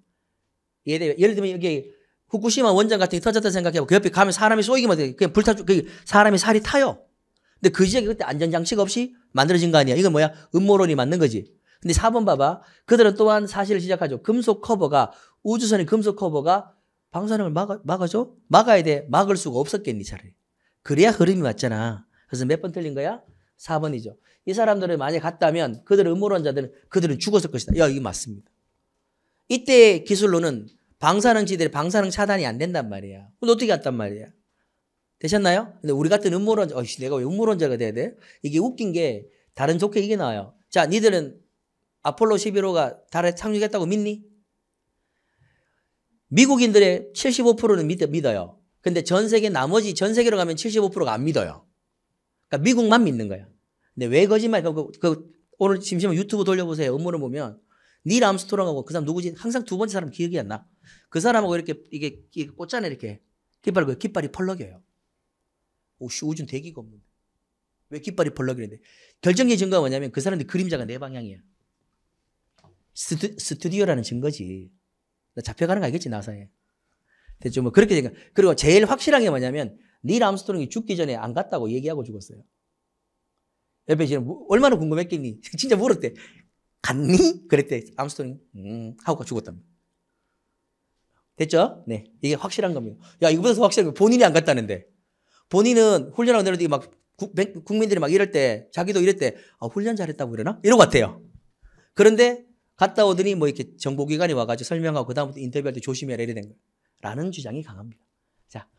예를 들면 여기 후쿠시마 원전 같은 게 터졌다 생각해봐. 그 옆에 가면 사람이 쏘이기만 돼. 그냥 불타, 그 사람이 살이 타요. 근데 그 지역이 그때 안전장치가 없이 만들어진 거 아니야. 이건 뭐야? 음모론이 맞는 거지. 근데 4번 봐봐. 그들은 또한 사실을 시작하죠. 금속 커버가, 우주선의 금속 커버가 방사능을 막아, 막아줘? 막아야 돼. 막을 수가 없었겠니, 차라리. 그래야 흐름이 맞잖아. 그래서 몇 번 틀린 거야? 4번이죠. 이 사람들을 만약 갔다면 그들 의 음모론자들은 그들은 죽었을 것이다. 야, 이게 맞습니다. 이때 기술로는 방사능 지대에 방사능 차단이 안 된단 말이야. 그럼 어떻게 갔단 말이야? 되셨나요? 근데 우리 같은 음모론자, 어씨 내가 왜 음모론자가 돼야 돼? 이게 웃긴 게 다른 좋게 이게 나와요. 자, 니들은 아폴로 11호가 달에 착륙했다고 믿니? 미국인들의 75%는 믿, 어요 근데 전 세계 나머지 전 세계로 가면 75%가 안 믿어요. 그러니까 미국만 믿는 거야. 근데 네, 왜 거짓말? 그, 그, 그 오늘 심심한 유튜브 돌려보세요. 음모를 보면 닐 암스트롱하고 그 사람 누구지? 항상 두 번째 사람 기억이 안 나. 그 사람하고 이렇게 이게, 꽂잖아 이렇게 깃발 그 깃발이 펄럭여요. 오씨 우준 대기가 없는왜 깃발이 펄럭이는데 결정적인 증거가 뭐냐면 그 사람들 그림자가 내 방향이야. 스튜, 스튜디오라는 증거지. 나 잡혀가는 거 알겠지 나사에. 대충 뭐 그렇게 되니까 그리고 제일 확실한 게 뭐냐면 닐 암스트롱이 죽기 전에 안 갔다고 얘기하고 죽었어요. 에베시 뭐, 얼마나 궁금했겠니? 진짜 물었대. 갔니? 그랬대. 암스트이 음, 하고 죽었답니다. 됐죠? 네. 이게 확실한 겁니다. 야, 이거보다 더 확실한 거 본인이 안 갔다는데. 본인은 훈련하고 내려오더니 국민들이 막 이럴 때, 자기도 이랬대. 아, 훈련 잘했다고 이러나? 이러고 같아요. 그런데 갔다 오더니 뭐 이렇게 정보기관이 와가지고 설명하고 그다음부터 인터뷰할 때 조심해라 이래 된 거예요. 라는 주장이 강합니다. 자.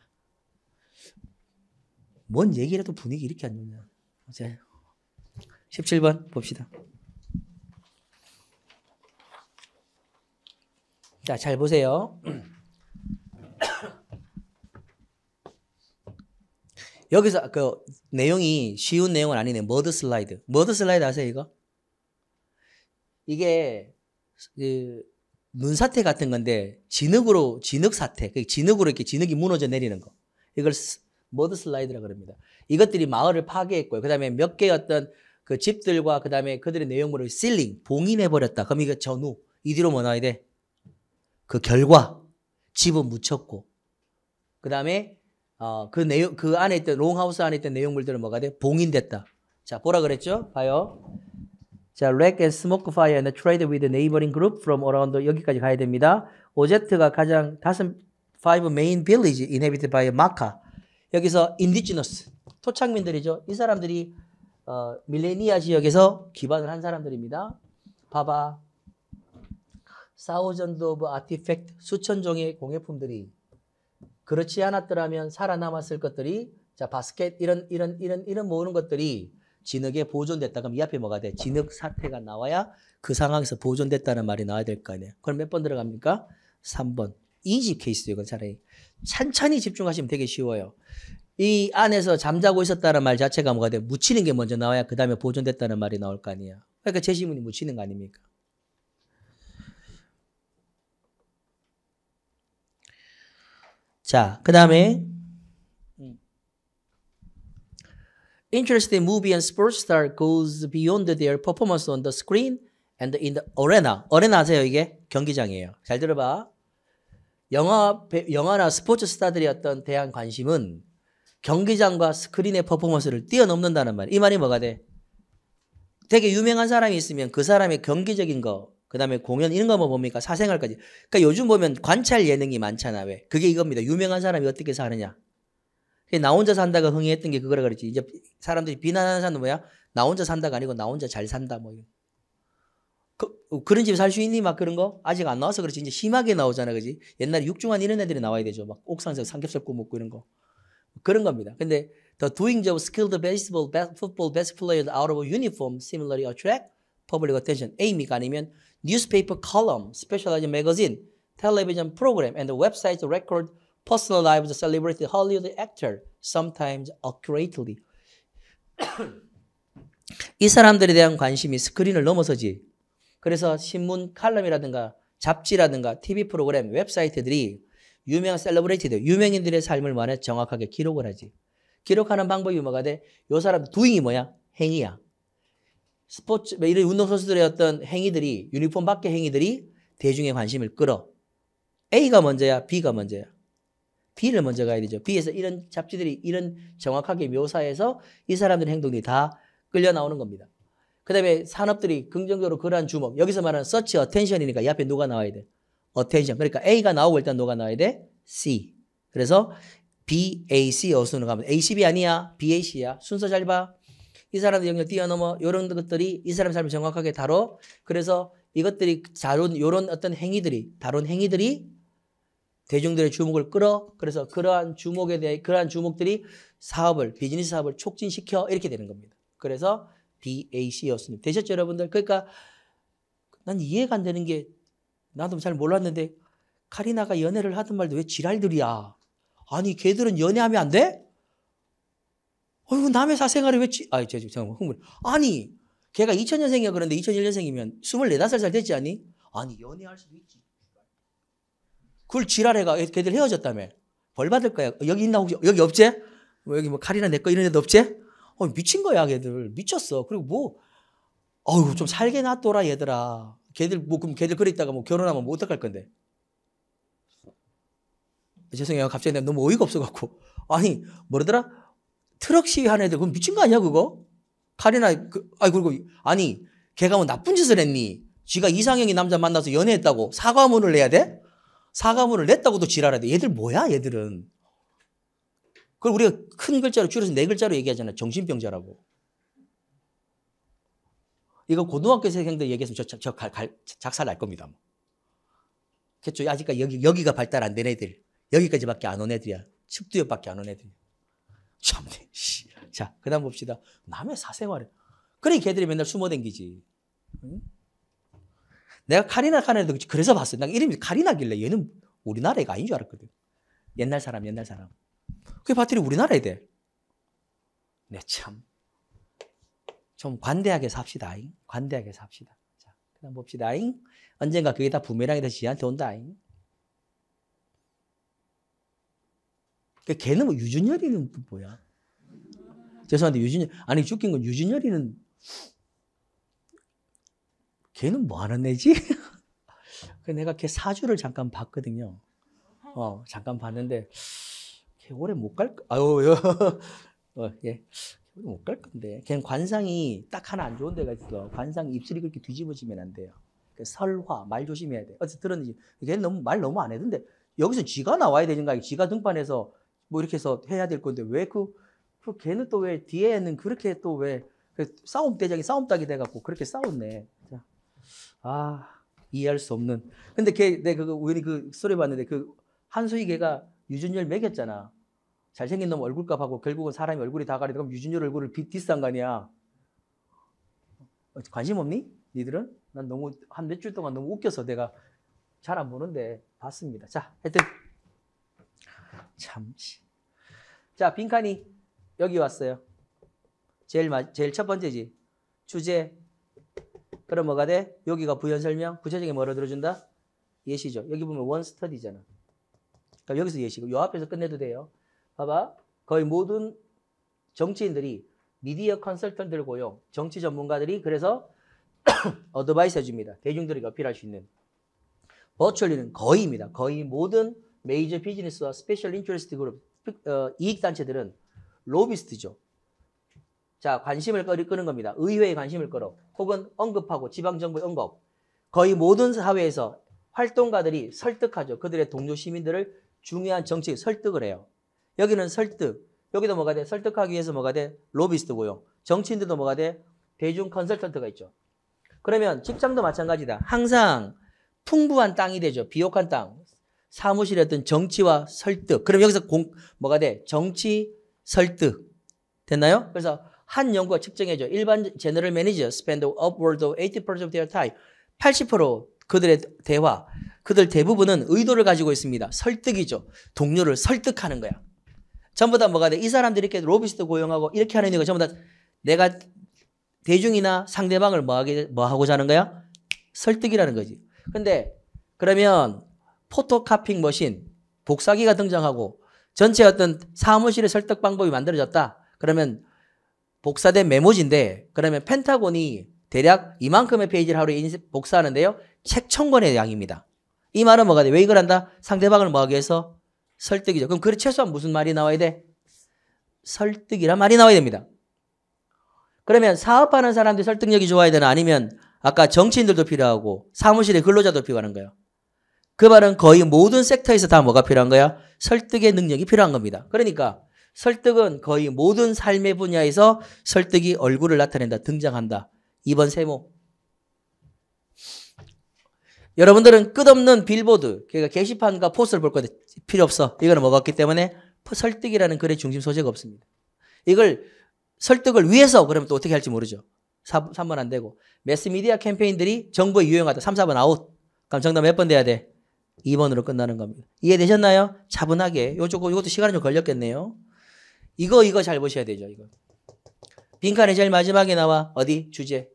뭔 얘기라도 분위기 이렇게 안 좋냐. 제가 17번 봅시다. 자, 잘 보세요. 여기서 그 내용이 쉬운 내용은 아니네. 머드 슬라이드. 머드 슬라이드 아세요, 이거? 이게 그 눈사태 같은 건데 진흙으로 진흙 사태. 그 진흙으로 이렇게 진흙이 무너져 내리는 거. 이걸 머드 슬라이드라고 그니다 이것들이 마을을 파괴했고요. 그다음에 몇 개 어떤 그 집들과 그 다음에 그들의 내용물을 실링, 봉인해버렸다. 그럼 이거 전후. 이 뒤로 뭐 나와야 돼? 그 결과. 집은 묻혔고. 그 다음에 어, 그 내용, 그 안에 있던, 롱하우스 안에 있던 내용물들은 뭐가 돼? 봉인됐다. 자, 보라 그랬죠? 봐요. 자, wreck and smoke fire and trade with neighboring group from around 여기까지 가야 됩니다. 오제트가 가장 다섯, five main village inhabited by Maca. 여기서 indigenous, 토착민들이죠. 이 사람들이 어, 밀레니아 지역에서 기반을 한 사람들입니다. 봐봐. 사우전드 오브 아티팩트 수천 종의 공예품들이 그렇지 않았더라면 살아남았을 것들이 자 바스켓 이런 이런 이런 이런 모으는 것들이 진흙에 보존됐다. 그럼 이 앞에 뭐가 돼? 진흙 사태가 나와야 그 상황에서 보존됐다는 말이 나와야 될 거 아니에요. 그럼 몇 번 들어갑니까? 3번. 이집 케이스 이건 차라리. 천천히 집중하시면 되게 쉬워요. 이 안에서 잠자고 있었다는 말 자체가 뭐가 돼? 묻히는 게 먼저 나와야 그 다음에 보존됐다는 말이 나올 거 아니야. 그러니까 제시문이 묻히는 거 아닙니까? 자, 그 다음에 Interest in movie and sports star goes beyond their performance on the screen and in the arena. arena 아세요 이게? 경기장이에요. 잘 들어봐. 영화, 영화나 스포츠 스타들이 어떤 대한 관심은 경기장과 스크린의 퍼포먼스를 뛰어넘는다는 말. 이 말이 뭐가 돼? 되게 유명한 사람이 있으면 그 사람의 경기적인 거, 그 다음에 공연 이런 거 뭐 봅니까? 사생활까지. 그러니까 요즘 보면 관찰 예능이 많잖아. 왜? 그게 이겁니다. 유명한 사람이 어떻게 사느냐. 나 혼자 산다가 흥행했던 게 그거라 그랬지. 이제 사람들이 비난하는 사람은 뭐야? 나 혼자 산다가 아니고 나 혼자 잘 산다 뭐. 그, 어, 그런 집에살 수 있니? 막 그런 거? 아직 안 나와서 그렇지. 이제 심하게 나오잖아. 그지? 옛날에 육중한 이런 애들이 나와야 되죠. 막 옥상에서 삼겹살 구워 먹고 이런 거. 그런 겁니다. 근데 the doings of skilled baseball, football, basketball players out of uniform similarly attract public attention. Aim이가 아니면 newspaper column, specialized magazine, television program, and the websites record personal lives of celebrated Hollywood actor, sometimes accurately. 이 사람들에 대한 관심이 스크린을 넘어서지. 그래서 신문 칼럼이라든가 잡지라든가 TV 프로그램, 웹사이트들이 유명 셀러브레이티드, 유명인들의 삶을 말해 정확하게 기록을 하지. 기록하는 방법이 뭐가 돼? 요 사람 두잉이 뭐야? 행위야. 스포츠, 뭐 이런 운동선수들의 어떤 행위들이, 유니폼 밖의 행위들이 대중의 관심을 끌어. A가 먼저야, B가 먼저야. B를 먼저 가야 되죠. B에서 이런 잡지들이 이런 정확하게 묘사해서 이 사람들의 행동이 들다 끌려 나오는 겁니다. 그 다음에 산업들이 긍정적으로 그러한 주목. 여기서 말하는 서치 어텐션이니까 옆에 누가 나와야 돼? attention. 그러니까 A가 나오고 일단 뭐가 나와야 돼? C. 그래서 B, A, C 어순으로 가면 A, C, B 아니야. B, A, C야. 순서 잘 봐. 이 사람의 영역 뛰어넘어 이런 것들이 이 사람의 삶을 정확하게 다뤄. 그래서 이것들이 다룬 이런 어떤 행위들이 다룬 행위들이 대중들의 주목을 끌어 그래서 그러한 주목에 대해 그러한 주목들이 사업을 비즈니스 사업을 촉진시켜 이렇게 되는 겁니다. 그래서 b a c 였습 되셨죠 여러분들? 그러니까 난 이해가 안 되는 게 나도 잘 몰랐는데 카리나가 연애를 하던 말도 왜 지랄들이야. 아니 걔들은 연애하면 안 돼? 어휴 남의 사생활을 왜 지... 아 죄송합니다. 흥분. 아니 걔가 2000년생이야 그런데 2001년생이면 24, 5살 됐지 않니? 아니 연애할 수도 있지. 그걸 지랄해가 걔들 헤어졌다며. 벌 받을 거야. 여기 있나 혹시 여기 없지? 뭐 여기 뭐 칼이나 내 거 이런 애도 없지? 어 미친 거야 걔들 미쳤어. 그리고 뭐 어휴 좀 살게 놔둬라 얘들아. 걔들 뭐 그럼 걔들 그랬다가 뭐 결혼하면 뭐 어떡할 건데? 죄송해요. 갑자기 내가 너무 어이가 없어갖고 아니 뭐라더라 트럭 시위하는 애들 그건 미친 거 아니야 그거? 칼이나 그, 아니 그리고 아니 걔가 뭐 나쁜 짓을 했니? 지가 이상형이 남자 만나서 연애했다고 사과문을 내야 돼? 사과문을 냈다고도 지랄하대. 얘들 뭐야 얘들은? 그걸 우리가 큰 글자로 줄여서 네 글자로 얘기하잖아 정신병자라고. 이거 고등학교 생들 얘기했으면 저, 저, 저 갈, 작살 날 겁니다. 뭐. 그렇죠. 아직까지 여기, 여기가 발달 안 된 애들. 여기까지밖에 안 온 애들이야. 습두엽밖에 안 온 애들이야. 참네. 자, 그 다음 봅시다. 남의 사생활을. 그래, 걔들이 맨날 숨어 댕기지. 응? 내가 카리나 카리도 그래서 봤어. 난 이름이 카리나길래 얘는 우리나라 애가 아닌 줄 알았거든. 옛날 사람, 옛날 사람. 그게 봤더니 우리나라 애들. 내 참. 좀 관대하게 삽시다잉. 관대하게 삽시다. 자, 그다봅시다 언젠가 그게 다 부메랑이 돼서 한테온다 그 걔는 뭐 유준열이는 뭐야? 죄송한데 유준열 아니 죽긴 건 유준열이는 걔는 뭐 하는 애지? 그 내가 걔 사주를 잠깐 봤거든요. 어 잠깐 봤는데 걔 올해 못 갈. 아유 어, 예. 못갈 건데. 그냥 관상이 딱 하나 안 좋은 데가 있어. 관상 입술이 그렇게 뒤집어지면 안 돼요. 그 설화, 말 조심해야 돼. 어제 들었는지. 걔는 너무, 말 너무 안 해던데. 여기서 쥐가 나와야 되는 거야. 쥐가 등판해서 뭐 이렇게 해서 해야 될 건데. 왜 그, 그 걔는 또 왜 뒤에는 그렇게 또 왜, 그 싸움 대장이 싸움 딱이 돼갖고 그렇게 싸웠네. 자. 아, 이해할 수 없는. 근데 걔, 내 그거 우연히 그 소리 봤는데 그한수희 걔가 유준열 매겼잖아. 잘생긴 놈 얼굴값하고 결국은 사람이 얼굴이 다 가리다 그럼 유진열 얼굴을 비디싼거 아니야. 관심 없니? 니들은? 난 너무 한 몇 주 동안 너무 웃겨서 내가 잘 안 보는데 봤습니다. 자, 하여튼 참지. 자, 빈칸이 여기 왔어요. 제일 마, 제일 첫 번째지. 주제. 그럼 뭐가 돼? 여기가 부연 설명. 구체적인 뭐로 들어준다? 예시죠. 여기 보면 원 스터디잖아. 그러니까 여기서 예시고 요 앞에서 끝내도 돼요. 봐봐. 거의 모든 정치인들이 미디어 컨설턴트를 고요 정치 전문가들이 그래서 어드바이스 해줍니다. 대중들이 어필할 수 있는. 버츄얼리는 거의입니다. 거의 모든 메이저 비즈니스와 스페셜 인트레스트 그룹, 어, 이익단체들은 로비스트죠. 자, 관심을 끄는 겁니다. 의회에 관심을 끌어, 혹은 언급하고 지방정부에 언급. 거의 모든 사회에서 활동가들이 설득하죠. 그들의 동료 시민들을 중요한 정책에 설득을 해요. 여기는 설득. 여기도 뭐가 돼? 설득하기 위해서 뭐가 돼? 로비스트고요. 정치인들도 뭐가 돼? 대중 컨설턴트가 있죠. 그러면 직장도 마찬가지다. 항상 풍부한 땅이 되죠. 비옥한 땅. 사무실의 어떤 정치와 설득. 그럼 여기서 공, 뭐가 돼? 정치, 설득. 됐나요? 그래서 한 연구가 측정해줘. 일반 제너럴 매니저 spend upward of 80% of their time. 80% 그들의 대화, 그들 대부분은 의도를 가지고 있습니다. 설득이죠. 동료를 설득하는 거야. 전부 다 뭐가 돼? 이 사람들이 이렇게 로비스트 고용하고 이렇게 하는 이유가 전부 다 내가 대중이나 상대방을 뭐하게, 뭐하고자 하는 거야? 설득이라는 거지. 근데 그러면 포토카핑 머신, 복사기가 등장하고 전체 어떤 사무실의 설득 방법이 만들어졌다. 그러면 복사된 메모지인데 그러면 펜타곤이 대략 이만큼의 페이지를 하루에 복사하는데요. 책천 권의 양입니다. 이 말은 뭐가 돼? 왜 이걸 한다? 상대방을 뭐하게 해서 설득이죠. 그럼 그에 최소한 무슨 말이 나와야 돼? 설득이란 말이 나와야 됩니다. 그러면 사업하는 사람들이 설득력이 좋아야 되나 아니면 아까 정치인들도 필요하고 사무실의 근로자도 필요한 거예요. 그 말은 거의 모든 섹터에서 다 뭐가 필요한 거야? 설득의 능력이 필요한 겁니다. 그러니까 설득은 거의 모든 삶의 분야에서 설득이 얼굴을 나타낸다, 등장한다. 이번 세모. 여러분들은 끝없는 빌보드, 그러니까 게시판과 포스를 볼 건데 필요 없어. 이거는 먹었기 뭐 때문에 설득이라는 글의 중심 소재가 없습니다. 이걸 설득을 위해서 그러면 또 어떻게 할지 모르죠. 3, 3번 안 되고. 매스미디어 캠페인들이 정부에 유용하다. 3, 4번 아웃. 그럼 정답 몇 번 돼야 돼? 2번으로 끝나는 겁니다. 이해되셨나요? 차분하게. 요, 저 이것도 시간이 좀 걸렸겠네요. 이거, 이거 잘 보셔야 되죠, 이거. 빈칸에 제일 마지막에 나와. 어디? 주제.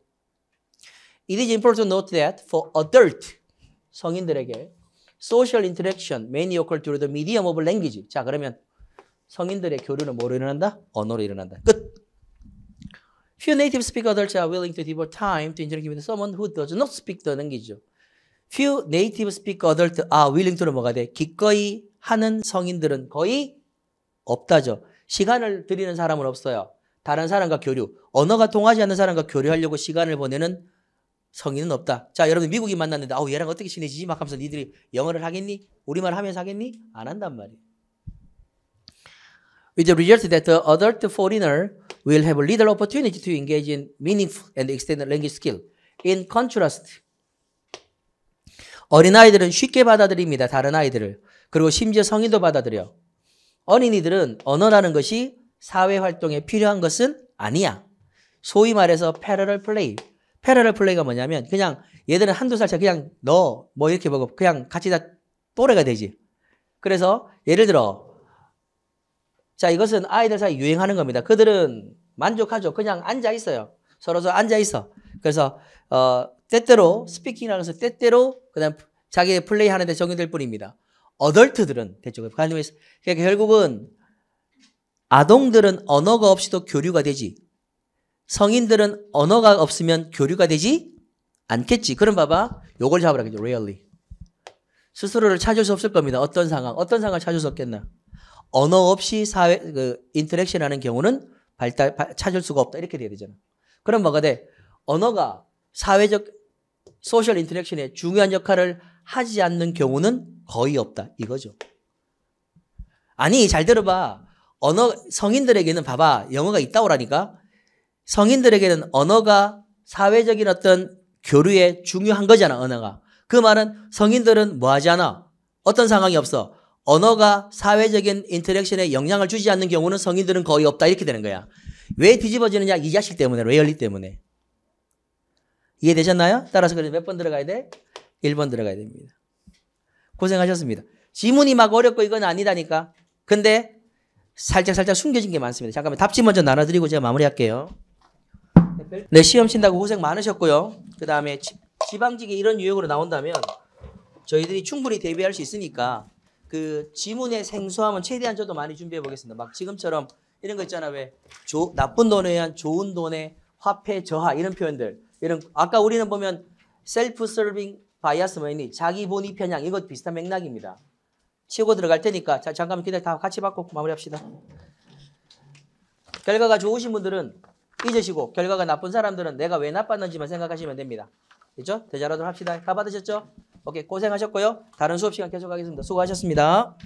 It is important to note that for adult 성인들에게 social interaction m a i n y a n g 자, 그러면 성인들의 교류는 뭐로 일어난다? 언어로 일어난다. 끝. Few native speaker adults are willing to devote time to interacting with someone who does not speak the language. Few native speaker adults are willing to는 뭐가 돼? 기꺼이 하는 성인들은 거의 없다죠. 시간을 드리는 사람은 없어요. 다른 사람과 교류, 언어가 통하지 않는 사람과 교류하려고 시간을 보내는 성의는 없다. 자, 여러분 미국이 만났는데 아우 얘랑 어떻게 친해지지? 막 하면서 니들이 영어를 하겠니? 우리말 하면서 하겠니? 안 한단 말이에요. With the result that the adult foreigner will have little opportunity to engage in meaningful and extended language skill. In contrast, 어린아이들은 쉽게 받아들입니다. 다른 아이들을. 그리고 심지어 성인도 받아들여. 어린이들은 언어라는 것이 사회활동에 필요한 것은 아니야. 소위 말해서 패러럴 플레이, 패러럴 플레이가 뭐냐면 그냥 얘들은 한두 살 차 그냥 너 뭐 이렇게 보고 그냥 같이 다 또래가 되지. 그래서 예를 들어 자 이것은 아이들 사이 유행하는 겁니다. 그들은 만족하죠. 그냥 앉아 있어요. 서로서 앉아 있어. 그래서 어 때때로 스피킹 이 하면서 때때로 그다음 자기 플레이 하는데 적용될 뿐입니다. 어덜트들은 대충 그러니까 결국은 아동들은 언어가 없이도 교류가 되지. 성인들은 언어가 없으면 교류가 되지 않겠지. 그럼 봐봐. 요걸 잡으라 그죠. really. 스스로를 찾을 수 없을 겁니다. 어떤 상황, 어떤 상황을 찾을 수 없겠나. 언어 없이 사회, 그, 인터랙션 하는 경우는 발달, 발, 찾을 수가 없다. 이렇게 돼야 되잖아. 그럼 뭐가 돼? 언어가 사회적, 소셜 인터랙션에 중요한 역할을 하지 않는 경우는 거의 없다. 이거죠. 아니, 잘 들어봐. 언어, 성인들에게는 봐봐. 영어가 있다오라니까. 성인들에게는 언어가 사회적인 어떤 교류에 중요한 거잖아, 언어가. 그 말은 성인들은 뭐 하지 않아? 어떤 상황이 없어. 언어가 사회적인 인터랙션에 영향을 주지 않는 경우는 성인들은 거의 없다. 이렇게 되는 거야. 왜 뒤집어지느냐? 이 자식 때문에, 레열리 때문에. 이해되셨나요? 따라서 그래서 몇 번 들어가야 돼? 1번 들어가야 됩니다. 고생하셨습니다. 지문이 막 어렵고 이건 아니다니까. 근데 살짝살짝 살짝 숨겨진 게 많습니다. 잠깐만 답지 먼저 나눠드리고 제가 마무리할게요. 네, 시험 친다고 고생 많으셨고요. 그 다음에 지방직이 이런 유형으로 나온다면 저희들이 충분히 대비할 수 있으니까 그 지문의 생소함은 최대한 저도 많이 준비해 보겠습니다. 막 지금처럼 이런 거 있잖아. 왜 조, 나쁜 돈에 의한 좋은 돈의 화폐 저하 이런 표현들. 이런 아까 우리는 보면 셀프 서빙 바이아스 머니 자기 본위 편향 이것 비슷한 맥락입니다. 치고 들어갈 테니까 자, 잠깐만 기다려 다 같이 받고 마무리합시다. 결과가 좋으신 분들은 잊으시고 결과가 나쁜 사람들은 내가 왜 나빴는지만 생각하시면 됩니다. 그렇죠 대자라도 합시다. 다 받으셨죠? 오케이 고생하셨고요. 다른 수업 시간 계속하겠습니다. 수고하셨습니다.